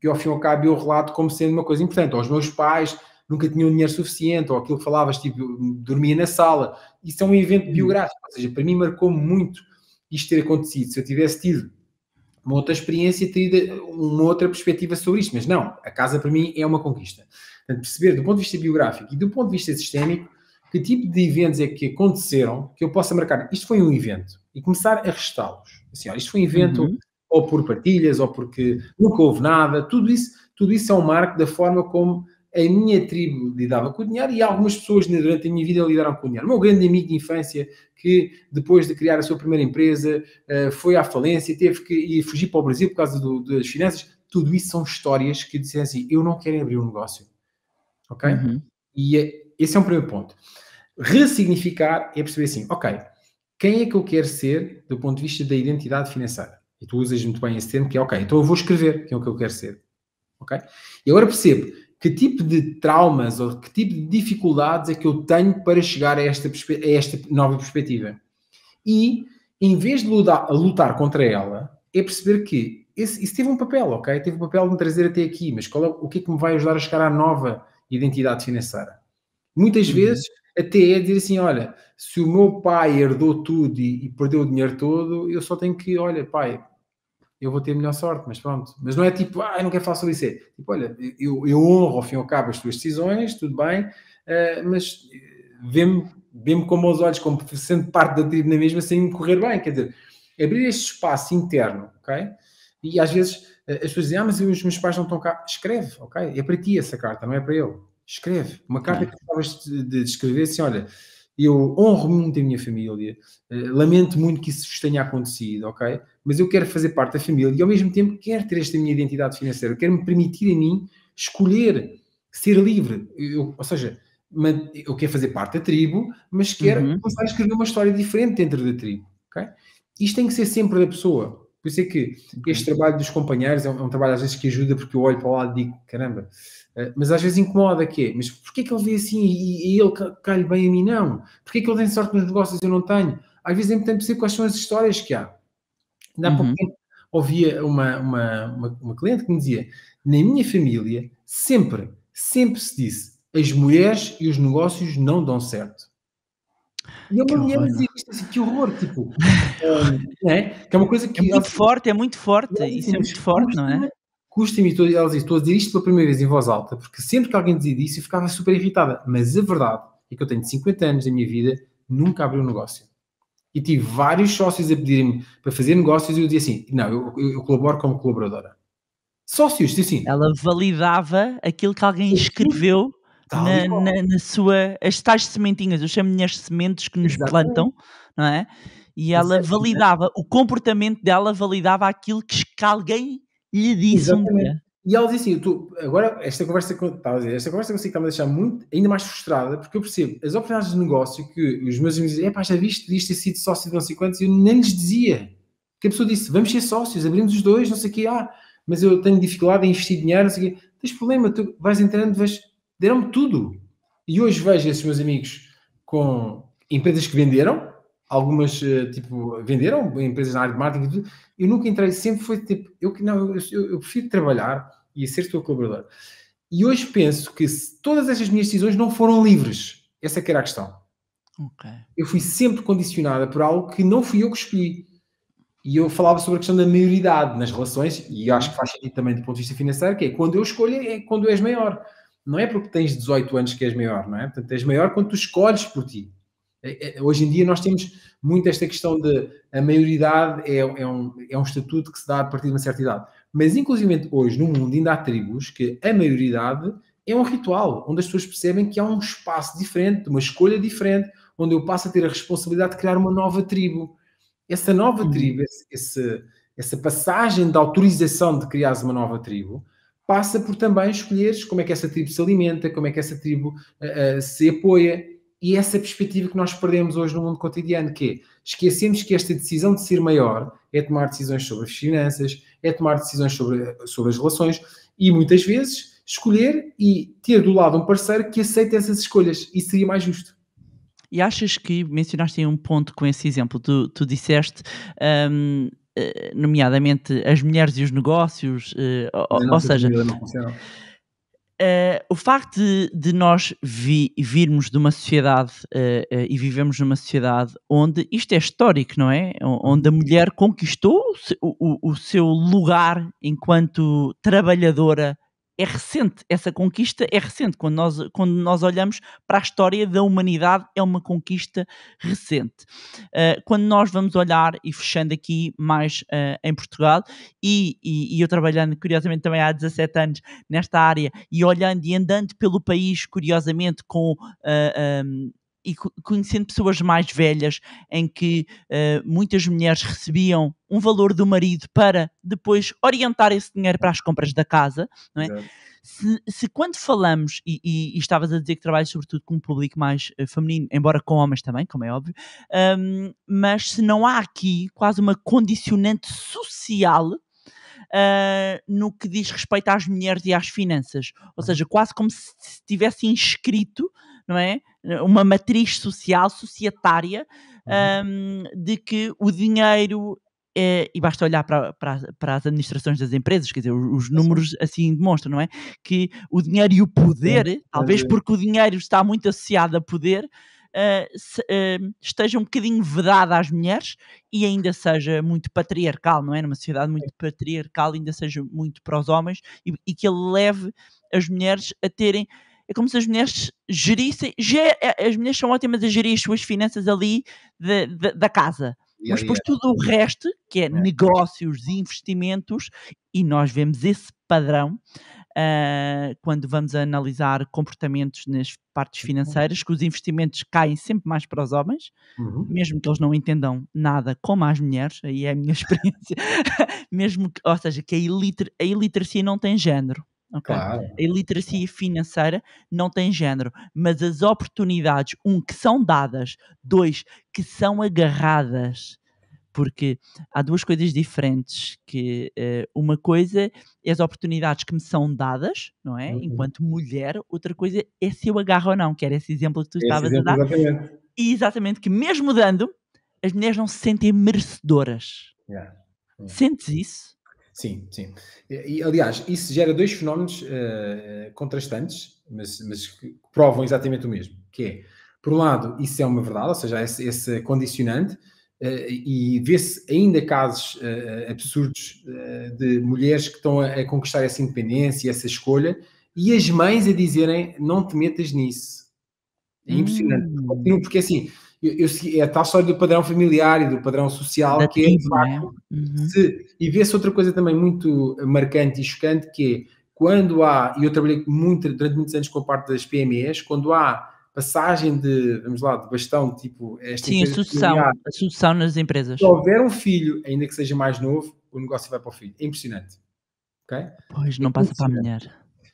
que ao fim e ao cabo eu relato como sendo uma coisa importante. Ou os meus pais nunca tinham dinheiro suficiente, ou aquilo que falavas, tipo, dormia na sala. Isso é um evento hum. biográfico, ou seja, para mim marcou-me muito isto ter acontecido. Se eu tivesse tido uma outra experiência, teria uma outra perspectiva sobre isto, mas não, a casa para mim é uma conquista. Portanto, perceber do ponto de vista biográfico e do ponto de vista sistémico, que tipo de eventos é que aconteceram que eu possa marcar, isto foi um evento, e começar a restá-los. Assim, isto foi um evento... Uhum ou por partilhas, ou porque nunca houve nada, tudo isso, tudo isso é um marco da forma como a minha tribo lidava com o dinheiro e algumas pessoas durante a minha vida lidaram com o dinheiro. O meu grande amigo de infância, que depois de criar a sua primeira empresa, eh, foi à falência, teve que ir fugir para o Brasil por causa do, das finanças, tudo isso são histórias que dizem assim, eu não quero abrir um negócio. Ok? Uhum. E é, esse é um primeiro ponto. Ressignificar é perceber assim, ok, quem é que eu quero ser do ponto de vista da identidade financeira? E tu usas muito bem esse termo, que é, ok, então eu vou escrever quem é o que eu quero ser. Ok? E agora percebo que tipo de traumas ou que tipo de dificuldades é que eu tenho para chegar a esta, a esta nova perspectiva. E, em vez de lutar, lutar contra ela, é perceber que esse, isso teve um papel, ok? Teve um papel de me trazer até aqui, mas qual é, o que é que me vai ajudar a chegar à nova identidade financeira? Muitas uhum. vezes até é dizer assim, olha, se o meu pai herdou tudo e, e, perdeu o dinheiro todo, eu só tenho que, olha, pai, eu vou ter melhor sorte, mas pronto. Mas não é tipo, ah, eu não quero falar sobre isso. É tipo, olha, eu, eu honro ao fim e ao cabo as tuas decisões, tudo bem, uh, mas eh, vê-me vê com os olhos, como sendo parte da tribo na mesma, sem me correr bem. Quer dizer, abrir este espaço interno, ok? E às vezes eh, as pessoas dizem, ah, mas os meus pais não estão cá. Escreve, ok? É para ti essa carta, não é para eu Escreve. Uma carta é. que tu de, de escrever assim, olha, eu honro muito a minha família, eh, lamento muito que isso vos tenha acontecido, ok? Mas eu quero fazer parte da família e ao mesmo tempo quero ter esta minha identidade financeira, quero me permitir a mim escolher ser livre, eu, ou seja, eu quero fazer parte da tribo, mas quero uhum. começar a escrever uma história diferente dentro da tribo, ok? Isto tem que ser sempre da pessoa, por isso é que este trabalho dos companheiros é um, é um, trabalho às vezes que ajuda, porque eu olho para o lado e digo, caramba, eh, mas às vezes incomoda que é, mas porquê é que ele vê assim e, e ele calha bem a mim não? Porquê é que ele tem sorte nos negócios e eu não tenho? Às vezes é importante perceber quais são as histórias que há. há uhum. pouco tempo ouvia uma, uma, uma, uma cliente que me dizia, na minha família sempre, sempre se disse, as mulheres e os negócios não dão certo. E é uma mulher nazista, assim, que horror, tipo. é, que é uma coisa é que. É muito forte, é muito forte, é, isso é muito forte, não é? Custa-me, estou, estou a dizer isto pela primeira vez em voz alta, porque sempre que alguém dizia isso eu ficava super irritada. Mas a verdade é que eu tenho 50 anos da minha vida, nunca abri um negócio. E tive vários sócios a pedirem-me para fazer negócios e eu dizia assim: não, eu, eu, eu colaboro como colaboradora. Sócios, disse sim. Ela validava aquilo que alguém escreveu Tal, na, na, na, sua. As tais sementinhas, eu chamo-lhe as sementes que nos Exatamente. plantam, não é? E ela Exatamente. validava, o comportamento dela validava aquilo que, alguém lhe disse Exatamente. um E ela dizia assim: tu, agora, esta conversa que eu estava a dizer, esta conversa consigo está-me a deixar muito, ainda mais frustrada, porque eu percebo as oportunidades de negócio que os meus amigos dizem: é pá, já viste isto ter sido sócio de não sei quantos, e eu nem lhes dizia. Que a pessoa disse: vamos ser sócios, abrimos os dois, não sei o que ah, mas eu tenho dificuldade em investir dinheiro, não sei o quê. Tens problema, tu vais entrando, vais deram-me tudo. E hoje vejo esses meus amigos com empresas que venderam, algumas eh, tipo venderam empresas na área de marketing e tudo. Eu nunca entrei, sempre foi tipo, eu que não, eu, eu, prefiro trabalhar e ser teu colaborador. E hoje penso que todas estas minhas decisões não foram livres. Essa que era a questão. Okay. Eu fui sempre condicionada por algo que não fui eu que escolhi. E eu falava sobre a questão da maioridade nas relações, e acho que faz sentido também do ponto de vista financeiro, que é quando eu escolho é quando és maior não é porque tens 18 anos que és maior, não é? Portanto, és maior quando tu escolhes por ti. É, é, hoje em dia nós temos muito esta questão de a maioridade é, é, um, é um estatuto que se dá a partir de uma certa idade. Mas, inclusive, hoje no mundo ainda há tribos que a maioridade é um ritual, onde as pessoas percebem que há um espaço diferente, uma escolha diferente, onde eu passo a ter a responsabilidade de criar uma nova tribo. Essa nova uhum. tribo, esse, essa passagem da autorização de criar uma nova tribo, passa por também escolheres como é que essa tribo se alimenta, como é que essa tribo uh, se apoia. E é essa perspectiva que nós perdemos hoje no mundo cotidiano, que é, esquecemos que esta decisão de ser maior é tomar decisões sobre as finanças, é tomar decisões sobre, sobre as relações e muitas vezes escolher e ter do lado um parceiro que aceite essas escolhas. Isso seria mais justo. E achas que mencionaste aí um ponto com esse exemplo? Tu, tu disseste. Um eh, nomeadamente as mulheres e os negócios, eh, ou, ou seja, Uh, o facto de, de nós vi, virmos de uma sociedade uh, uh, e vivemos numa sociedade onde isto é histórico, não é? Onde a uhum. mulher conquistou o, o, o seu lugar enquanto trabalhadora é recente, essa conquista é recente. Quando nós, quando nós olhamos para a história da humanidade, é uma conquista recente. Uh, quando nós vamos olhar, e fechando aqui mais uh, em Portugal, e, e, e, eu trabalhando curiosamente também há 17 anos nesta área, e olhando e andando pelo país, curiosamente, com uh, eh, um, e conhecendo pessoas mais velhas, em que uh, muitas mulheres recebiam um valor do marido para depois orientar esse dinheiro para as compras da casa, não é? Se, se, quando falamos, e, e, e, estavas a dizer que trabalhas sobretudo com um público mais uh, feminino, embora com homens também, como é óbvio, um, mas se não há aqui quase uma condicionante social Uh, no que diz respeito às mulheres e às finanças. Ou uhum. seja, quase como se, se tivesse inscrito, não é? uma matriz social, societária, uhum. um, de que o dinheiro é, e basta olhar para, para, para, as administrações das empresas, quer dizer, os, números assim demonstram, não é? Que o dinheiro e o poder, talvez porque o dinheiro está muito associado a poder, uh, se, uh, esteja um bocadinho vedado às mulheres e ainda seja muito patriarcal, não é? Numa sociedade muito patriarcal, ainda seja muito para os homens e, e que ele leve as mulheres a terem é como se as mulheres gerissem. Ger, é, é, as mulheres são ótimas a gerir as suas finanças ali de, de, da casa. Yeah, Mas depois yeah. tudo o resto, que é yeah. negócios, investimentos, e nós vemos esse padrão uh, quando vamos analisar comportamentos nas partes uhum. financeiras, que os investimentos caem sempre mais para os homens, uhum. mesmo que eles não entendam nada como as mulheres, aí é a minha experiência, mesmo que, ou seja, que a, iliter, a iliteracia não tem género. Okay? Claro. A literacia financeira não tem género, mas as oportunidades, um, que são dadas, dois, que são agarradas. Porque há duas coisas diferentes, que uh, uma coisa é as oportunidades que me são dadas, não é? Uhum. Enquanto mulher, outra coisa é se eu agarro ou não, que era esse exemplo que tu esse estavas a dar. Exatamente. E exatamente que mesmo dando, as mulheres não se sentem merecedoras. Yeah. Yeah. Sentes isso? Sim, sim. E, aliás, isso gera dois fenómenos uh, contrastantes, mas, mas, que provam exatamente o mesmo, que é, por um lado, isso é uma verdade, ou seja, esse, esse condicionante, uh, e vê-se ainda casos uh, absurdos de mulheres que estão a, a, conquistar essa independência, essa escolha, e as mães a dizerem, não te metas nisso. É impressionante. Hum. Porque assim, eu, eu, é tá a tal história do padrão familiar e do padrão social da que é, de é? Uhum. Se, e vê-se outra coisa também muito eh, marcante e chocante que é quando há, e eu trabalhei muito, durante muitos anos com a parte das PMEs, quando há passagem de, vamos lá, de bastão, tipo... Esta Sim, a sucessão, familiar, a sucessão nas empresas. Se houver um filho, ainda que seja mais novo, o negócio vai para o filho. É impressionante. Okay? Pois, é não é passa para a mulher.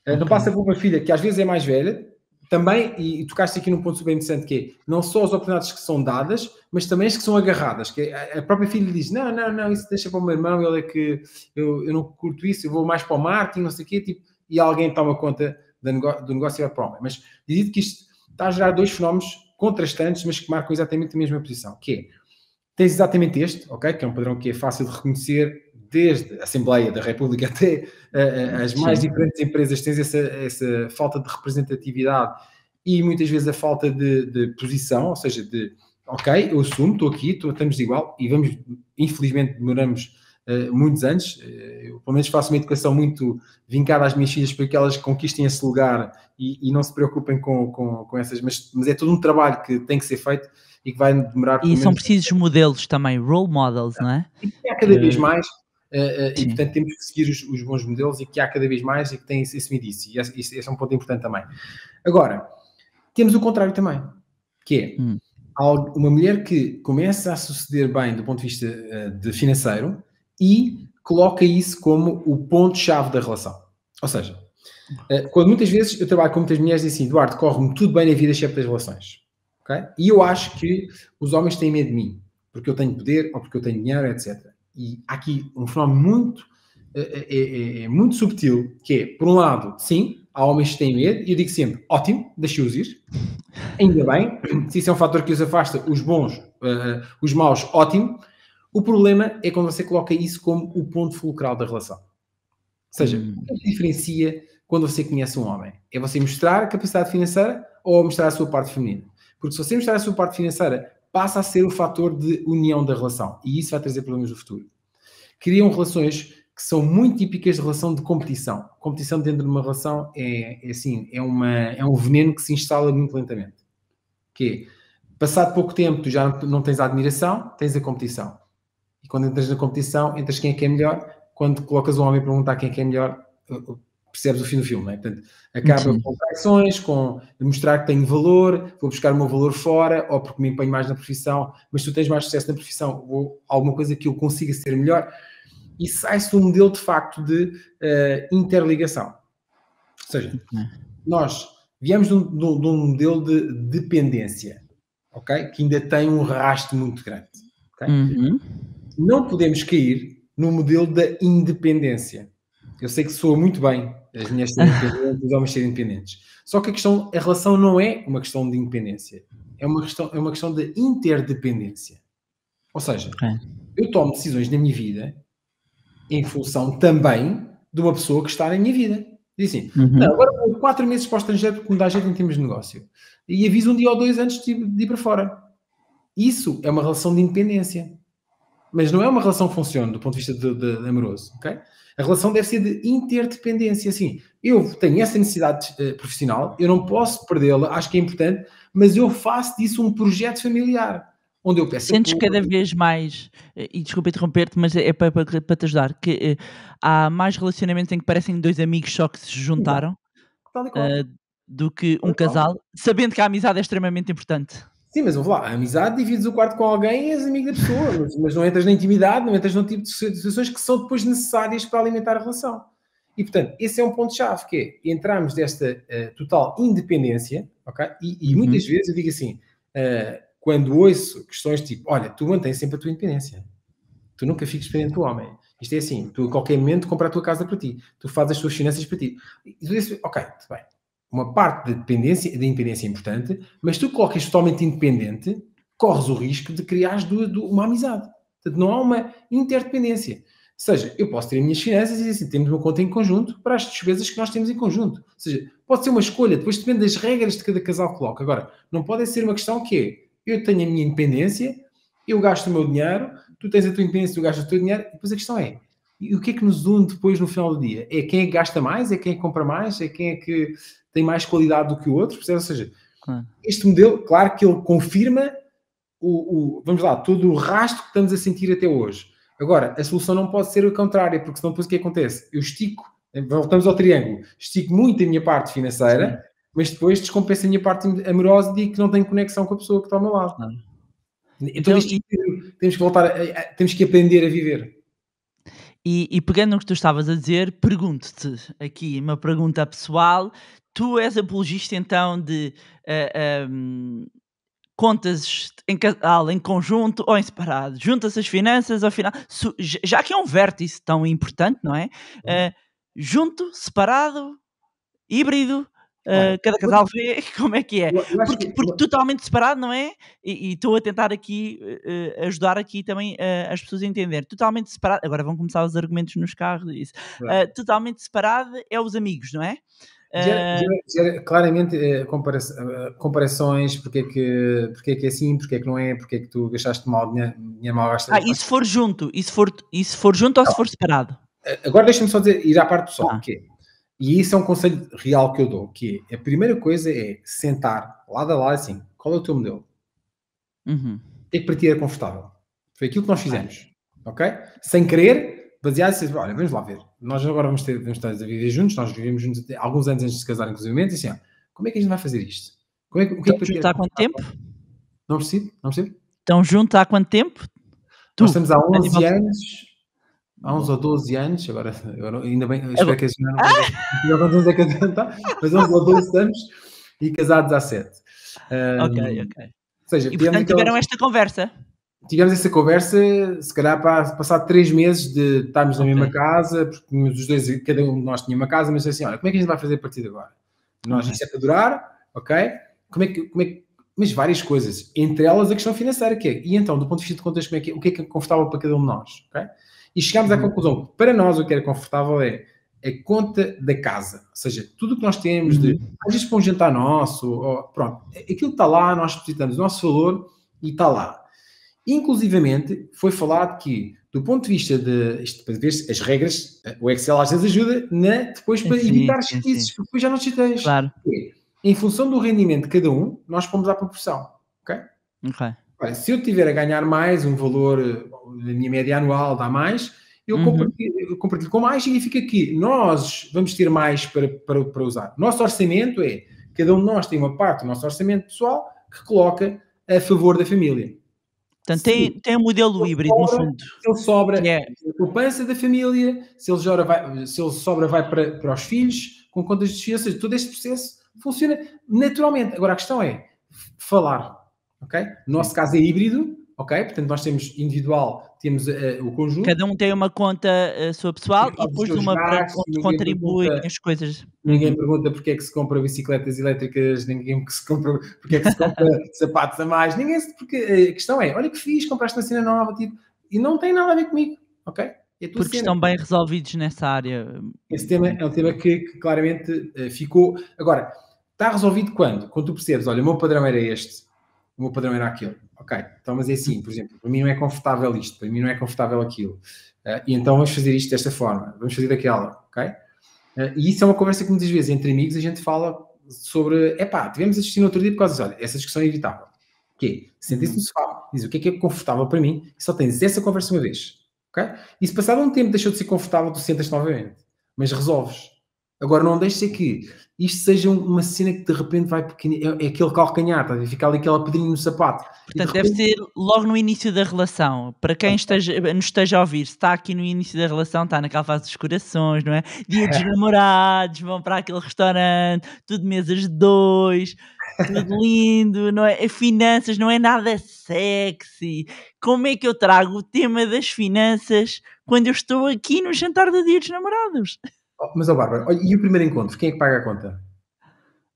Eh, não okay. passa para uma filha que às vezes é mais velha, também, e, e tocaste aqui num ponto super interessante, que é não só as oportunidades que são dadas, mas também as que são agarradas, que é, a, a própria filha diz, não, não, não, isso deixa para o meu irmão, ele é que, eu, eu não curto isso, eu vou mais para o marketing, não sei o quê, tipo, e alguém toma conta do negócio, do negócio e vai para o homem. Mas, dito que isto está a gerar dois fenómenos contrastantes, mas que marcam exatamente a mesma posição, que é, tens exatamente este, ok, que é um padrão que é fácil de reconhecer, desde a Assembleia da República até uh, as mais diferentes empresas, tens essa, essa, falta de representatividade e muitas vezes a falta de, de posição, ou seja, de ok, eu assumo, estou aqui, tô, estamos igual e vamos, infelizmente, demoramos uh, muitos anos. Uh, eu, pelo menos, faço uma educação muito vincada às minhas filhas para que elas conquistem esse lugar e, e não se preocupem com, com, com essas, mas, mas, é todo um trabalho que tem que ser feito e que vai demorar. E são precisos modelos também, role models, não é? E há cada vez mais eh, eh, e portanto temos que seguir os, os, bons modelos e que há cada vez mais e que tem esse, esse E esse, esse, é um ponto importante também. Agora, temos o contrário também, que é hum. uma mulher que começa a suceder bem do ponto de vista uh, de financeiro e coloca isso como o ponto-chave da relação. Ou seja, quando muitas vezes eu trabalho com muitas mulheres e assim, Eduardo, corre-me tudo bem na vida, exceto das relações. Okay? E eu acho que os homens têm medo de mim, porque eu tenho poder ou porque eu tenho dinheiro, etc e há aqui um fenómeno muito, é, é, é, muito subtil, que é, por um lado, sim, há homens que têm medo, e eu digo sempre, ótimo, deixe-os ir, ainda bem, se isso é um fator que os afasta, os bons, uh, os maus, ótimo. O problema é quando você coloca isso como o ponto fulcral da relação. Ou seja, hum. o que diferencia quando você conhece um homem? É você mostrar a capacidade financeira ou mostrar a sua parte feminina? Porque se você mostrar a sua parte financeira, passa a ser o fator de união da relação. E isso vai trazer problemas no futuro. Criam relações que são muito típicas de relação de competição. Competição dentro de uma relação é, é assim, é, uma, é um veneno que se instala muito lentamente. Que é, passado pouco tempo, tu já não tens a admiração, tens a competição. E quando entras na competição, entras quem é que é melhor. Quando colocas um homem a perguntar quem é que é melhor, percebes o fim do filme, não é? Portanto, acaba Sim. Uhum. com traições, com mostrar que tenho valor, vou buscar o meu valor fora, ou porque me empenho mais na profissão, mas tu tens mais sucesso na profissão, ou alguma coisa que eu consiga ser melhor, e sai-se um modelo de facto de uh, interligação. Ou seja, uhum. nós viemos de um, de um modelo de dependência, ok? Que ainda tem um rastro muito grande. Okay? Uhum. Não podemos cair no modelo da independência. Eu sei que soa muito bem, as mulheres serem independentes, os homens serem independentes. Só que a questão, a relação não é uma questão de independência, é uma questão, é uma questão de interdependência. Ou seja, é. eu tomo decisões na minha vida em função também de uma pessoa que está na minha vida. Diz assim, uhum. não, agora vou quatro meses para o estrangeiro porque me dá jeito em termos de negócio. E aviso um dia ou dois antes de ir para fora. Isso é uma relação de independência. Mas não é uma relação que funcione do ponto de vista de, de, de amoroso, ok? A relação deve ser de interdependência. Assim, eu tenho essa necessidade uh, profissional, eu não posso perdê-la, acho que é importante, mas eu faço disso um projeto familiar. Onde eu peço Sentes cada vez mais, eh, e desculpa interromper-te, mas é, é para, para, para, te ajudar, que uh, há mais relacionamentos em que parecem dois amigos só que se juntaram. do que um casal, sabendo que a amizade é extremamente importante. Sim, mas vamos lá, a amizade divides o quarto com alguém e és amigo da pessoa, mas, mas, não entras na intimidade, não entras no tipo de situações que são depois necessárias para alimentar a relação. E portanto, esse é um ponto-chave, que é entrarmos desta uh, total independência, ok? E, e uhum. muitas vezes eu digo assim, uh, quando ouço questões tipo, olha, tu mantens sempre a tua independência, tu nunca fiques dependente do homem. Isto é assim, tu a qualquer momento compras a tua casa para ti, tu fazes as tuas finanças para ti. E tu dizes, ok, bem, uma parte da dependência, da independência importante, mas tu colocas totalmente independente, corres o risco de criar uma amizade. Portanto, não há uma interdependência. Ou seja, eu posso ter as minhas finanças e assim, temos uma conta em conjunto para as despesas que nós temos em conjunto. Ou seja, pode ser uma escolha, depois depende das regras de cada casal que coloca. Agora, não pode é ser uma questão que é, eu tenho a minha independência, eu gasto o meu dinheiro, tu tens a tua independência, tu gastas o teu dinheiro, e depois a questão é, e o que é que nos une depois no final do dia? É quem é que gasta mais? É quem é que compra mais? É quem é que tem mais qualidade do que o outro? Percebe? Ou seja, claro. este modelo, claro que ele confirma o, o, vamos lá, todo o rastro que estamos a sentir até hoje. Agora, a solução não pode ser o contrário, porque senão depois o que acontece? Eu estico, voltamos ao triângulo, estico muito a minha parte financeira, Sim. mas depois descompensa a minha parte amorosa e digo que não tenho conexão com a pessoa que está ao meu lado. Então, então isto, é temos que voltar, a, a, temos que aprender a viver. E, e pegando no que tu estavas a dizer, pergunto-te aqui uma pergunta pessoal. Tu és apologista então de uh, eh, um, ehm, contas em casal, em conjunto ou em separado? Junta-se as finanças afinal, Já que é um vértice tão importante, não é? Uh, junto, separado, híbrido, uh, cada casal vê como é que é. Porque, porque totalmente separado, não é? E estou a tentar aqui uh, ajudar aqui também uh, as pessoas a entender. Totalmente separado, agora vão começar os argumentos nos carros isso. Ah, totalmente separado é os amigos, não é? Gera, gera, ah, gera, claramente compara comparações, porque é, que, porque é que é assim, porque é que não é, porque é que tu gastaste mal, minha, minha mal gastada. Ah, e se for junto, e se for, e se for junto ou se for separado? Agora deixa-me só dizer, ir à parte do sol ah. que é, e isso é um conselho real que eu dou, que é, a primeira coisa é sentar lado a lado assim, qual é o teu modelo? Uhum. O que é que para ti confortável? Foi aquilo que nós fizemos, ok? Sem querer, baseado em olha, vamos lá ver, nós agora vamos, ter, vamos estar a viver juntos, nós vivemos juntos até, alguns anos antes de se casar, inclusive, e assim, ó, ah, como é que a gente vai fazer isto? Como é que, o que é que juntos há quanto tempo? Não percebo, não percebo. Estão juntos há quanto tempo? Tu, nós estamos há 11 anos, há uns ou 12 anos, agora, agora ainda bem, é espero que esse ano não ah! vamos a cantar, mas há uns ou 12 anos e casados há 7. Um, ok, ok. Ou seja, e portanto tiveram esta conversa? Tivemos essa conversa, se calhar para passar três meses de estarmos okay. na mesma casa, porque os dois, cada um de nós tinha uma casa, mas assim, olha, como é que a gente vai fazer a partir de agora? Nós okay. isso é para durar, ok? Como é que, como é que mas várias coisas, entre elas a questão financeira, que é, e então, do ponto de vista de contas, como é que, é, o que é que é confortável para cada um de nós? ok? E chegámos à uhum. conclusão que para nós o que era confortável é a conta da casa, ou seja, tudo o que nós temos, de, uhum. às vezes para um jantar nosso, ou, pronto, aquilo está lá, nós depositamos o nosso valor e está lá. Inclusivamente, foi falado que, do ponto de vista de, isto, para ver as regras, eh, o Excel às vezes ajuda na, depois para sim, evitar chatices, porque depois já não chateias. Claro. Em função do rendimento de cada um, nós pomos à proporção, ok? Ok. Olha, se eu tiver a ganhar mais um valor, a minha média anual dá mais, eu, uhum. compartilho, eu compartilho, com mais, significa que nós vamos ter mais para, para, para usar. Nosso orçamento é, cada um de nós tem uma parte do nosso orçamento pessoal que coloca a favor da família. Portanto, tem, tem um modelo ele híbrido, sobra, no fundo. Se ele sobra é. a poupança da família, se ele, jora vai, se ele sobra vai para, para os filhos, com contas de finanças, todo este processo funciona naturalmente. Agora, a questão é falar, ok? No nosso caso é híbrido, ok? Portanto, nós temos individual, temos uh, o conjunto. Cada um tem uma conta uh, sua pessoal e depois uma gastos, para contribui pergunta, as coisas. Ninguém pergunta porque é que se compra bicicletas elétricas, ninguém se compra porque é que se compra sapatos a mais, ninguém se, porque a questão é, olha que fiz, compraste uma cena nova, tipo, e não tem nada a ver comigo, ok? É porque cena. estão bem resolvidos nessa área. Esse tema é um tema que, que claramente uh, ficou. Agora, está resolvido quando? Quando tu percebes, olha, o meu padrão era este, o meu padrão era aquele. Ok, então, mas é assim, por exemplo, para mim não é confortável isto, para mim não é confortável aquilo. Uh, e então vamos fazer isto desta forma, vamos fazer daquela, ok? Uh, e isso é uma conversa que muitas vezes entre amigos a gente fala sobre, epá, tivemos assistindo outro dia por causa disso, olha, essa discussão é evitável. Que sentem-se no sofá, diz o que é que é confortável para mim, só tens essa conversa uma vez, ok? E se passado um tempo deixou de ser confortável, tu sentas novamente, mas resolves. Agora, não deixe ser que isto seja uma cena que de repente vai pequenininho, é, é aquele calcanhar, tá? fica ali aquela pedrinha no sapato. Portanto, de repente... deve ser logo no início da relação. Para quem esteja, nos esteja a ouvir, se está aqui no início da relação, está naquela fase dos corações, não é? Dia dos namorados, vão para aquele restaurante, tudo mesas de dois, tudo lindo, não é? Finanças não é nada sexy. Como é que eu trago o tema das finanças quando eu estou aqui no jantar do Dia dos Namorados? Oh, mas, ó, oh, Bárbara, e o primeiro encontro? Quem é que paga a conta?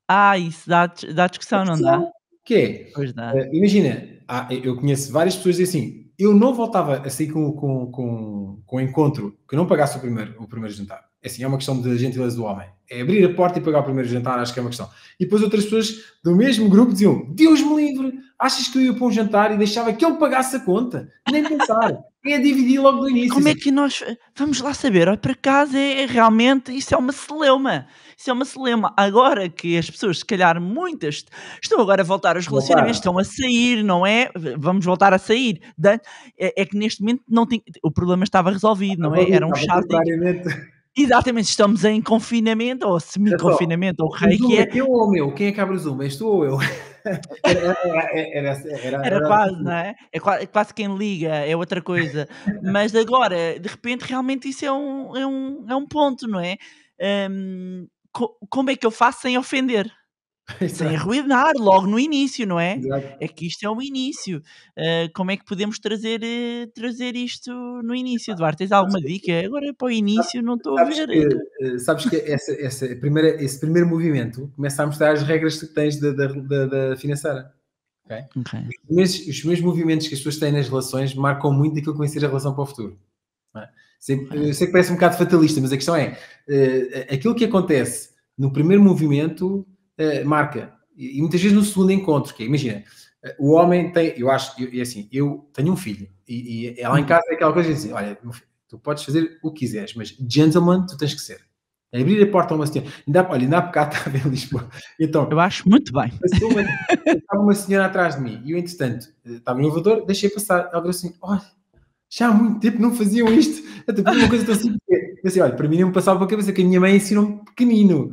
Ah, isso dá, dá discussão, não dá? Que Dá. Uh, imagina, ah, eu conheço várias pessoas que assim: eu não voltava a sair com, com, com, com o encontro que não pagasse o primeiro, o primeiro jantar. É assim, é uma questão de gentileza do homem. É abrir a porta e pagar o primeiro jantar, acho que é uma questão. E depois outras pessoas do mesmo grupo diziam: Deus me livre, achas que eu ia para um jantar e deixava que ele pagasse a conta? Nem pensar. É dividir logo do início. Como é que nós eh, vamos lá saber? Olha, para casa é, é, realmente isso é uma celeuma. Isso é uma celeuma. Agora que as pessoas, se calhar muitas, estão agora a voltar aos relacionamentos, estão a sair, não é? Vamos voltar a sair. É, é que neste momento não tem, o problema estava resolvido, não é? Era um chato. Exatamente, estamos em confinamento, ou semi-confinamento, ou o rei que é. Eu ou o meu? Quem é que abre o Zoom? És tu ou eu? Era, era, era, era, quase, assim. não é? É quase, é quase quem liga, é outra coisa. Mas agora, de repente, realmente isso é um, é um, é um ponto, não é? Um, co como é que eu faço sem ofender? sem arruinar logo no início, não é? Exato. É que isto é um início. Uh, como é que podemos trazer, uh, trazer isto no início, Eduardo? Tens alguma sabes dica? Que... É Agora para o início sabes, não estou a ver. Que, eh, sabes que essa, essa primeira, esse primeiro movimento começa a mostrar as regras que tens da, da, da, da financeira. Okay? Okay. Os, primeiros, os movimentos que as pessoas têm nas relações marcam muito daquilo que vai ser a relação para o futuro. É? Sempre, eu sei que parece um bocado fatalista, mas a questão é: uh, aquilo que acontece no primeiro movimento eh, marca. E, e, muitas vezes no segundo encontro, que é, imagina, eh, o homem tem, eu acho, e é assim, eu tenho um filho, e, e é lá em uhum. casa é aquela coisa de dizer, olha, filho, tu podes fazer o que quiseres, mas gentleman tu tens que ser. É abrir a porta a uma senhora. Ainda, olha, ainda há bocado estava em Lisboa. Então, eu acho muito bem. Uma, estava uma senhora atrás de mim e eu, entretanto, eh, estava no elevador, deixei passar. Ela virou assim: olha, já há muito tempo não faziam isto. Até então, uma coisa tão simples assim, olha, para mim não me passava pela cabeça que a minha mãe ensinou-me pequenino.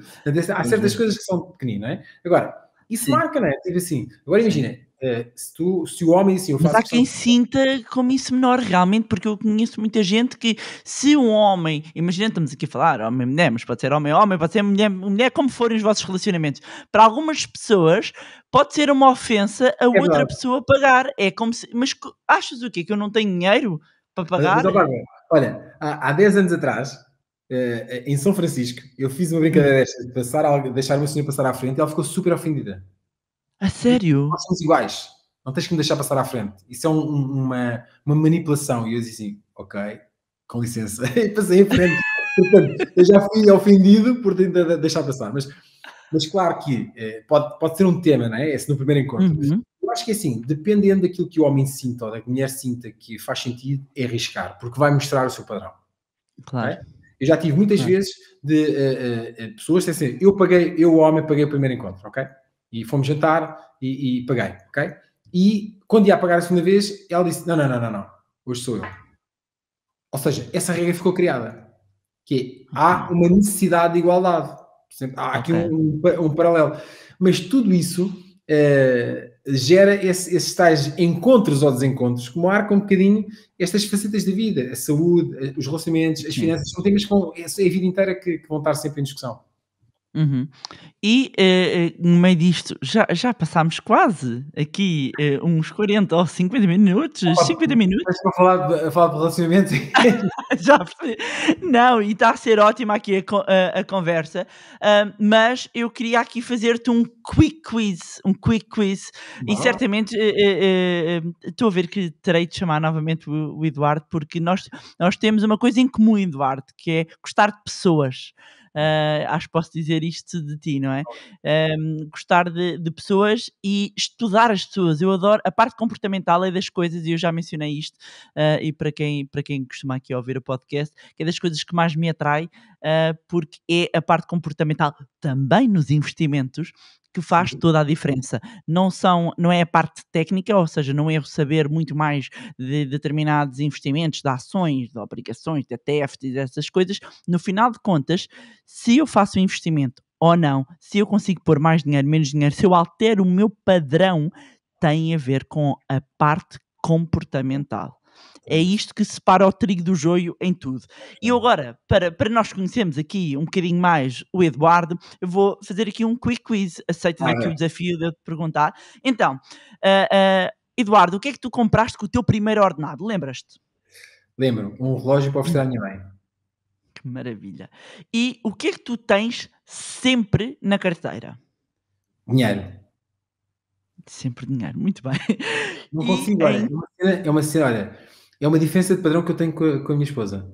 Há certas coisas que são pequenino, não é? Agora, isso Sim. marca, não é? Tipo assim, agora imagina, Uh, se, tu, se o homem assim, Mas há quem sinta como isso menor realmente, porque eu conheço muita gente que se um homem, imagina estamos aqui a falar homem mulher, mas pode ser homem homem, pode ser mulher mulher, como forem os vossos relacionamentos, para algumas pessoas pode ser uma ofensa a é outra verdade. pessoa pagar. É como se, mas achas o quê? Que eu não tenho dinheiro para pagar? Mas, mas, Olha, há, há 10 anos atrás, eh, eh, em São Francisco, eu fiz uma brincadeira uhum. desta, de passar deixar o meu senhor passar à frente e ela ficou super ofendida. A sério? Nós somos iguais, não tens que me deixar passar à frente. Isso é um, uma, uma manipulação. E eu disse assim, ok, com licença, e passei à frente. Portanto, eu já fui ofendido por tentar deixar passar. Mas, mas claro que é, pode, pode ser um tema, não é? Esse no primeiro encontro. Uhum. Eu acho que é assim, dependendo daquilo que o homem sinta ou da mulher sinta que faz sentido, é arriscar, porque vai mostrar o seu padrão. Claro. É? Eu já tive muitas claro. vezes de uh, uh, pessoas que assim, eu paguei, eu, o homem, paguei o primeiro encontro, ok? E fomos jantar e, e paguei, ok? E quando ia pagar a segunda vez, ela disse: não, não, não, não, não, hoje sou eu. Ou seja, essa regra ficou criada, que é, há uma necessidade de igualdade. há aqui okay. um, um, paralelo. Mas tudo isso gera esse, esses tais encontros ou desencontros que marcam um bocadinho estas facetas da vida, a saúde, os relacionamentos, as finanças, são temas que vão, é, é a vida inteira que, que vão estar sempre em discussão. Uhum. E uh, no meio disto já, já passámos quase aqui uh, uns 40 ou 50 minutos. Oh, 50 minutos. Estás a falar de, a falar de relacionamento? já, não, e está a ser ótima aqui a, a, a conversa. mas eu queria aqui fazer-te um quick quiz. Um quick quiz. E certamente estou a ver que terei de chamar novamente o, o Eduardo, porque nós, nós temos uma coisa em comum, Eduardo, que é gostar de pessoas. Uh, acho que posso dizer isto de ti, não é? Um, gostar de, de, pessoas e estudar as pessoas. Eu adoro a parte comportamental é das coisas, e eu já mencionei isto, uh, e para quem, para quem costuma aqui ouvir o podcast, que é das coisas que mais me atrai, uh, porque é a parte comportamental também nos investimentos, que faz uhum. toda a diferença. Não são, não é a parte técnica, ou seja, não é saber muito mais de determinados investimentos, de ações, de obrigações, de ETFs, dessas coisas. No final de contas, se eu faço um investimento ou não, se eu consigo pôr mais dinheiro, menos dinheiro, se eu altero o meu padrão, tem a ver com a parte comportamental. É isto que separa o trigo do joio em tudo. E agora, para, para nós conhecermos aqui um bocadinho mais o Eduardo, eu vou fazer aqui um quick quiz. Aceitas ah, aqui é. o desafio de eu te perguntar. Então, uh, uh, Eduardo, o que é que tu compraste com o teu primeiro ordenado? Lembras-te? Lembro, um relógio para oferecer à minha mãe. Que maravilha. E o que é que tu tens sempre na carteira? Dinheiro. Sempre dinheiro, muito bem. Não consigo, olha, é uma é uma cena olha, é uma diferença de padrão que eu tenho com a, com a minha esposa.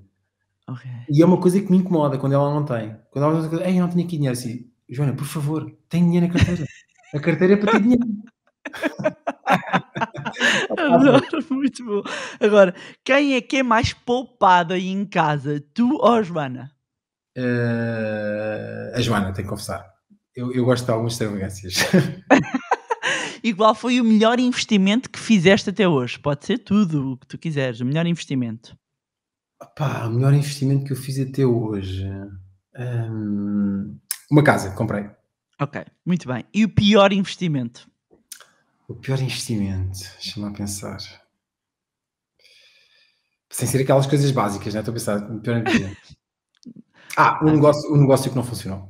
Okay. E é uma coisa que me incomoda quando ela não tem. Quando ela diz tem, eu não tenho aqui dinheiro. Assim, Joana, por favor, tem dinheiro na carteira. A carteira é para ter dinheiro. Adoro, muito bom. Agora, quem é que é mais poupado aí em casa? Tu ou a Joana? Uh, a Joana, tenho que confessar. Eu, eu gosto de algumas extravagâncias. E qual foi o melhor investimento que fizeste até hoje? Pode ser tudo o que tu quiseres, o melhor investimento. o melhor investimento que eu fiz até hoje. Um, uma casa, comprei. Ok, muito bem. E o pior investimento? O pior investimento, deixa-me pensar. Sem ser aquelas coisas básicas, né? Estou a pensar, o pior investimento. ah, um negócio, um negócio que não funcionou.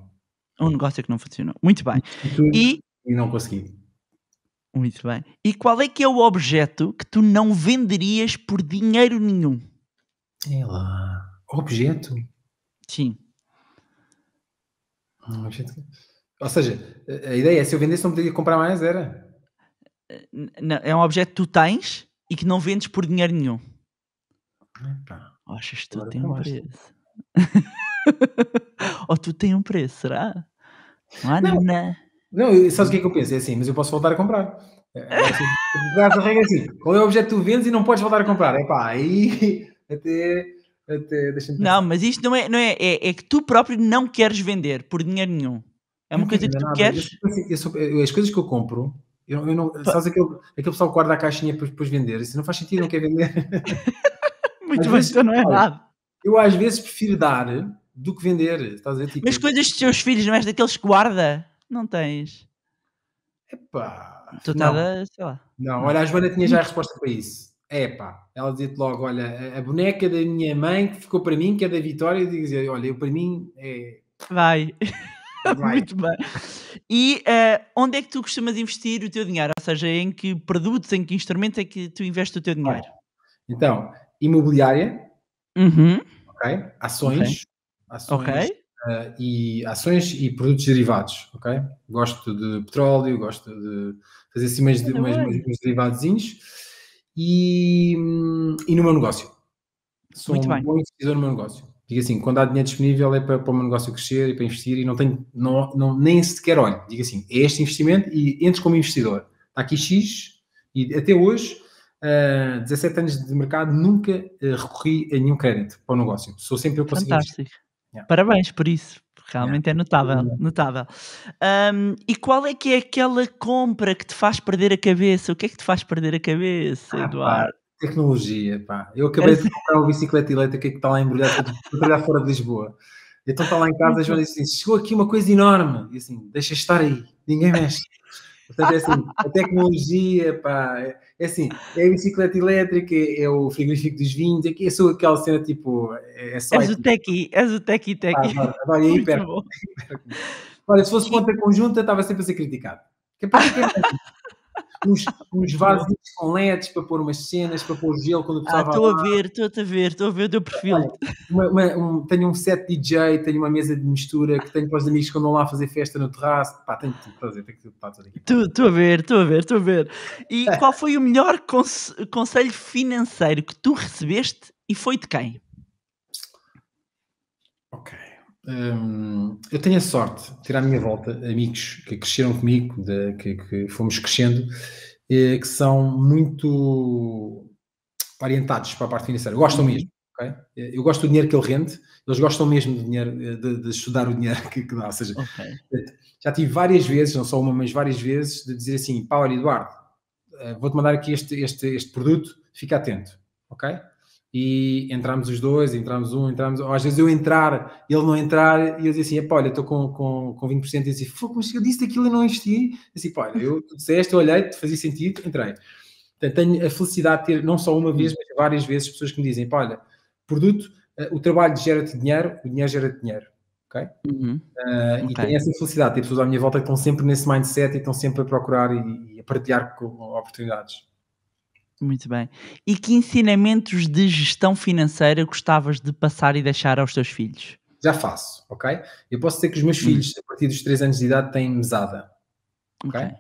Um negócio que não funcionou. Muito bem. E, e não consegui. Muito bem. E qual é que é o objeto que tu não venderias por dinheiro nenhum? Sei lá. Objeto? Sim. Um objeto. Ou seja, a ideia é se eu vendesse não poderia comprar mais, era? Não, é um objeto que tu tens e que não vendes por dinheiro nenhum. Epa. Achas que tu Agora tem um preço? Ou tu tem um preço, será? Não há não. Não, só o que é que eu É Assim, mas eu posso voltar a comprar. É, é assim, a regra é assim: qual é o objeto que tu vendes e não podes voltar a comprar? É pá, aí até. até não, mas isto não é. Não é, é, é, que tu próprio não queres vender por dinheiro nenhum. É uma não coisa que tu nada. queres. Eu, assim, eu sou, eu, as coisas que eu compro, eu, eu não, sabes aquele, aquele pessoal que guarda a caixinha para depois vender? Isso não faz sentido, não quer vender. Muito bem, vezes, então não é nada. Eu às vezes prefiro dar do que vender. Estás a dizer, tipo, mas coisas dos teus filhos, não és daqueles que guarda? Não tens. Epá. Tu não. sei lá. Não, olha, a Joana tinha já a resposta para isso. É ela dizia-te logo: olha, a boneca da minha mãe que ficou para mim, que é da Vitória, e dizia: olha, eu para mim é. Vai. Vai. Muito bem. E uh, onde é que tu costumas investir o teu dinheiro? Ou seja, em que produtos, em que instrumentos é que tu investes o teu dinheiro? Ah. Então, imobiliária, uhum. ok? Ações, ações, okay uh, e ações e produtos derivados, ok? Gosto de petróleo, gosto de fazer assim mais, mais, mais derivadozinhos e, e no meu negócio. Sou Muito um bem. bom investidor no meu negócio. Digo assim, quando há dinheiro disponível é para, para o meu negócio crescer e para investir e não tenho, não, não, nem sequer olho. Digo assim, é este investimento e entres como investidor. Está aqui X e até hoje Uh, eh, 17 anos de mercado, nunca uh, recorri a nenhum crédito para o negócio. Sou sempre eu que Fantástico. Parabéns por isso. Realmente yeah. é notável, notável. Um, e qual é que é aquela compra que te faz perder a cabeça? O que é que te faz perder a cabeça, ah, Eduardo? Pá, tecnologia, pá. Eu acabei de comprar uma bicicleta elétrica que está lá embrulhada fora de Lisboa. Então está lá em casa, e Joana disse assim, chegou aqui uma coisa enorme. E assim, deixa estar aí, ninguém mexe. Portanto, é assim, a tecnologia, pá, é é assim, é a bicicleta elétrica, é, é o frigorífico dos vinhos, é, é só aquela cena tipo. É, é só és o tequi, és o tequi, tequi. Ah, agora é Olha, se fosse conta conjunta, estava sempre a ser criticado. Que é para uns, uns vasos com LEDs para pôr umas cenas, para pôr gelo quando precisava. Ah, estou a ver, estou a ver, estou a ver o teu perfil. Uma, uma, um, tenho um set DJ, tenho uma mesa de mistura que tenho para os amigos que andam lá a fazer festa no terraço. Pá, tenho tudo fazer, tenho tudo para fazer. aqui. Estou a ver, estou a ver, estou a ver. E qual foi o melhor conselho financeiro que tu recebeste e foi de quem? Hum, eu tenho a sorte de ter à minha volta amigos que cresceram comigo, de, que, que, fomos crescendo, eh, que são muito orientados para a parte financeira, gostam uhum. mesmo. ok? Eh, eu gosto do dinheiro que ele rende, eles gostam mesmo de, dinheiro, eh, de, de estudar o dinheiro que, que dá. Ou seja, okay. já tive várias vezes, não só uma, mas várias vezes, de dizer assim: Paulo e Eduardo, vou-te mandar aqui este, este, este produto, fica atento. Ok? e entramos os dois, entramos um, entramos. Ou às vezes eu entrar, ele não entrar, e eu dizia assim: é, olha, estou com, com, com 20%. E dizia: Fogo, mas eu disse aquilo e não investi. Eu disse: assim, Pá, eu tu disseste, eu olhei, fazia sentido, entrei. Portanto, tenho a felicidade de ter não só uma vez, mas várias vezes pessoas que me dizem: Pá, olha, produto, eh, o trabalho gera-te dinheiro, o dinheiro gera-te dinheiro. ok? Uhum. Uh, okay. E tenho essa felicidade. Tem pessoas à minha volta que estão sempre nesse mindset e estão sempre a procurar e, e a partilhar com, com oportunidades. Muito bem. E que ensinamentos de gestão financeira gostavas de passar e deixar aos teus filhos? Já faço, ok? Eu posso dizer que os meus hum. filhos, a partir dos 3 anos de idade, têm mesada. Ok? okay.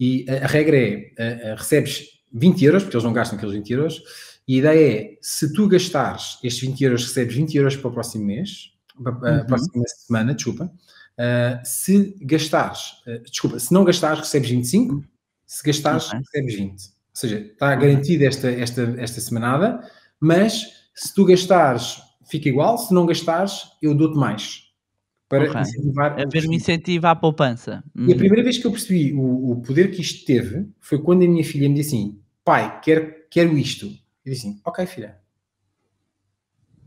E a, a, regra é: a, a, recebes 20 euros, porque eles não gastam aqueles 20 euros, e a ideia é: se tu gastares estes 20 euros, recebes 20 euros para o próximo mês, para, uhum. a próxima semana, desculpa. Uh, se gastares, uh, desculpa, se não gastares, recebes 25, se gastares, okay. recebes 20. Ou seja, está garantida esta, esta, esta semanada, mas se tu gastares, fica igual, se não gastares, eu dou-te mais. Para okay. incentivar. Haver um incentivo à poupança. E a uhum. primeira vez que eu percebi o, o, poder que isto teve foi quando a minha filha me disse assim: pai, quero, quero isto. Eu disse assim: ok, filha.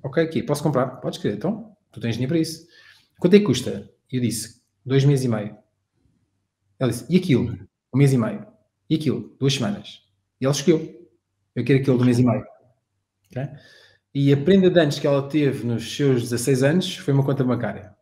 Ok, aqui, posso comprar? Podes querer, então, tu tens dinheiro para isso. Quanto é que custa? Eu disse: dois meses e meio. Ela disse: e aquilo? Um mês e meio. E aquilo? Duas semanas. E ela escolheu. Eu quero aquele do mês e meio. Okay? E a prenda de anos que ela teve nos seus 16 anos foi uma conta bancária.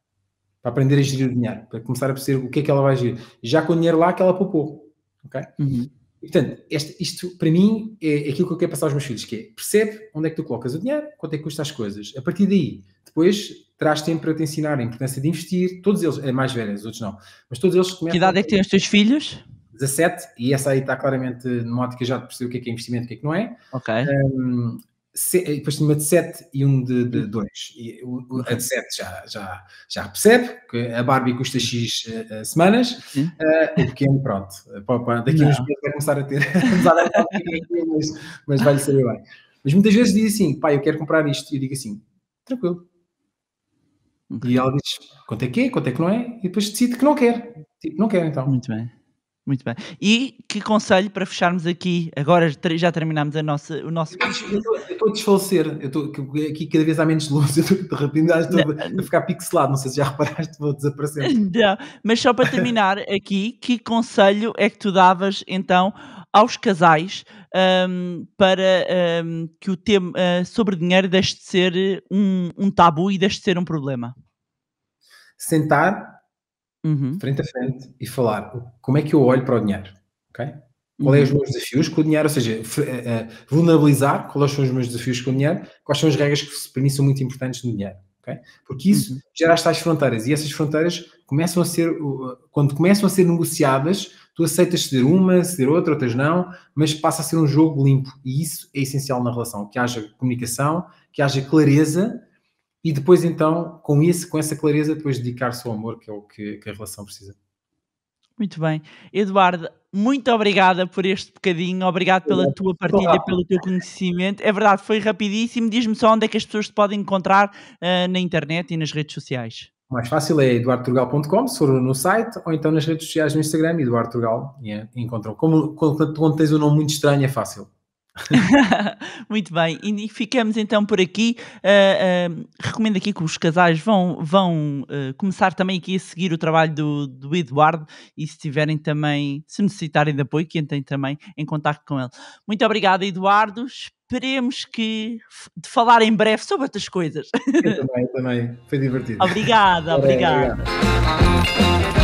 Para aprender a gerir o dinheiro, para começar a perceber o que é que ela vai gerir. Já com o dinheiro lá que ela poupou. ok? Uhum. portanto, este, isto para mim é aquilo que eu quero passar aos meus filhos, que é percebe onde é que tu colocas o dinheiro, quanto é que custa as coisas. A partir daí, depois terás tempo para te ensinar a importância de investir. Todos eles, é mais velhos, outros não, mas todos eles começam. Que idade é que têm os teus filhos? 17, e essa aí está claramente numa ótica já de perceber o que é, que é investimento e o que é que não é. Ok. Um, se, depois tinha uma de 7 e um de 2. Hum. E A de 7 já, já, já percebe, que a Barbie custa X uh, semanas, uh, o pequeno, pronto, daqui a uns meses vai começar a ter, mas, mas vai-lhe saber bem. Mas muitas vezes diz assim, pai, eu quero comprar isto, e eu digo assim, tranquilo. Okay. E ela diz, quanto é que é, quanto é que não é, e depois decide que não quer. Tipo, não quer então. Muito bem. Muito bem. E que conselho para fecharmos aqui? Agora já terminámos a nossa, o nosso. Eu estou a desfalecer. Eu estou aqui cada vez há menos luz. Eu estou, de repente estou a ficar pixelado. Não sei se já reparaste, vou desaparecer. Não, mas só para terminar aqui, que conselho é que tu davas então aos casais um, para um, que o tema uh, sobre dinheiro deixe de ser eh, um, um tabu e deixe de ser um problema? Sentar, uhum. frente a frente, e falar como é que eu olho para o dinheiro, ok? Uhum. Qual é os uhum. meus desafios com o dinheiro, ou seja, eh, eh, vulnerabilizar quais são os meus desafios com o dinheiro, quais são as regras que para mim são muito importantes no dinheiro. ok? Porque isso uhum. gera estas fronteiras e essas fronteiras começam a ser, quando começam a ser negociadas, tu aceitas ceder uma, ceder outra, outras não, mas passa a ser um jogo limpo e isso é essencial na relação, que haja comunicação, que haja clareza e depois então, com isso, com essa clareza, depois dedicar-se ao amor, que é o que, que, a relação precisa. Muito bem. Eduardo, muito obrigada por este bocadinho, obrigado pela tua partilha, pelo teu conhecimento. É verdade, foi rapidíssimo. Diz-me só onde é que as pessoas te podem encontrar uh, na internet e nas redes sociais. O mais fácil é eduardoturgal.com, se for no site, ou então nas redes sociais no Instagram, Eduardo Turgal, yeah, eh, encontram. Como, quando, quando tens um nome muito estranho, é fácil. Muito bem, e ficamos então por aqui. Uh, uh, recomendo aqui que os casais vão, vão uh, começar também aqui a seguir o trabalho do, do Eduardo e se tiverem também, se necessitarem de apoio, que entrem também em contato com ele. Muito obrigado, Eduardo. Esperemos que de falar em breve sobre outras coisas. Eu também, também. Foi divertido. Obrigada, obrigada. obrigada.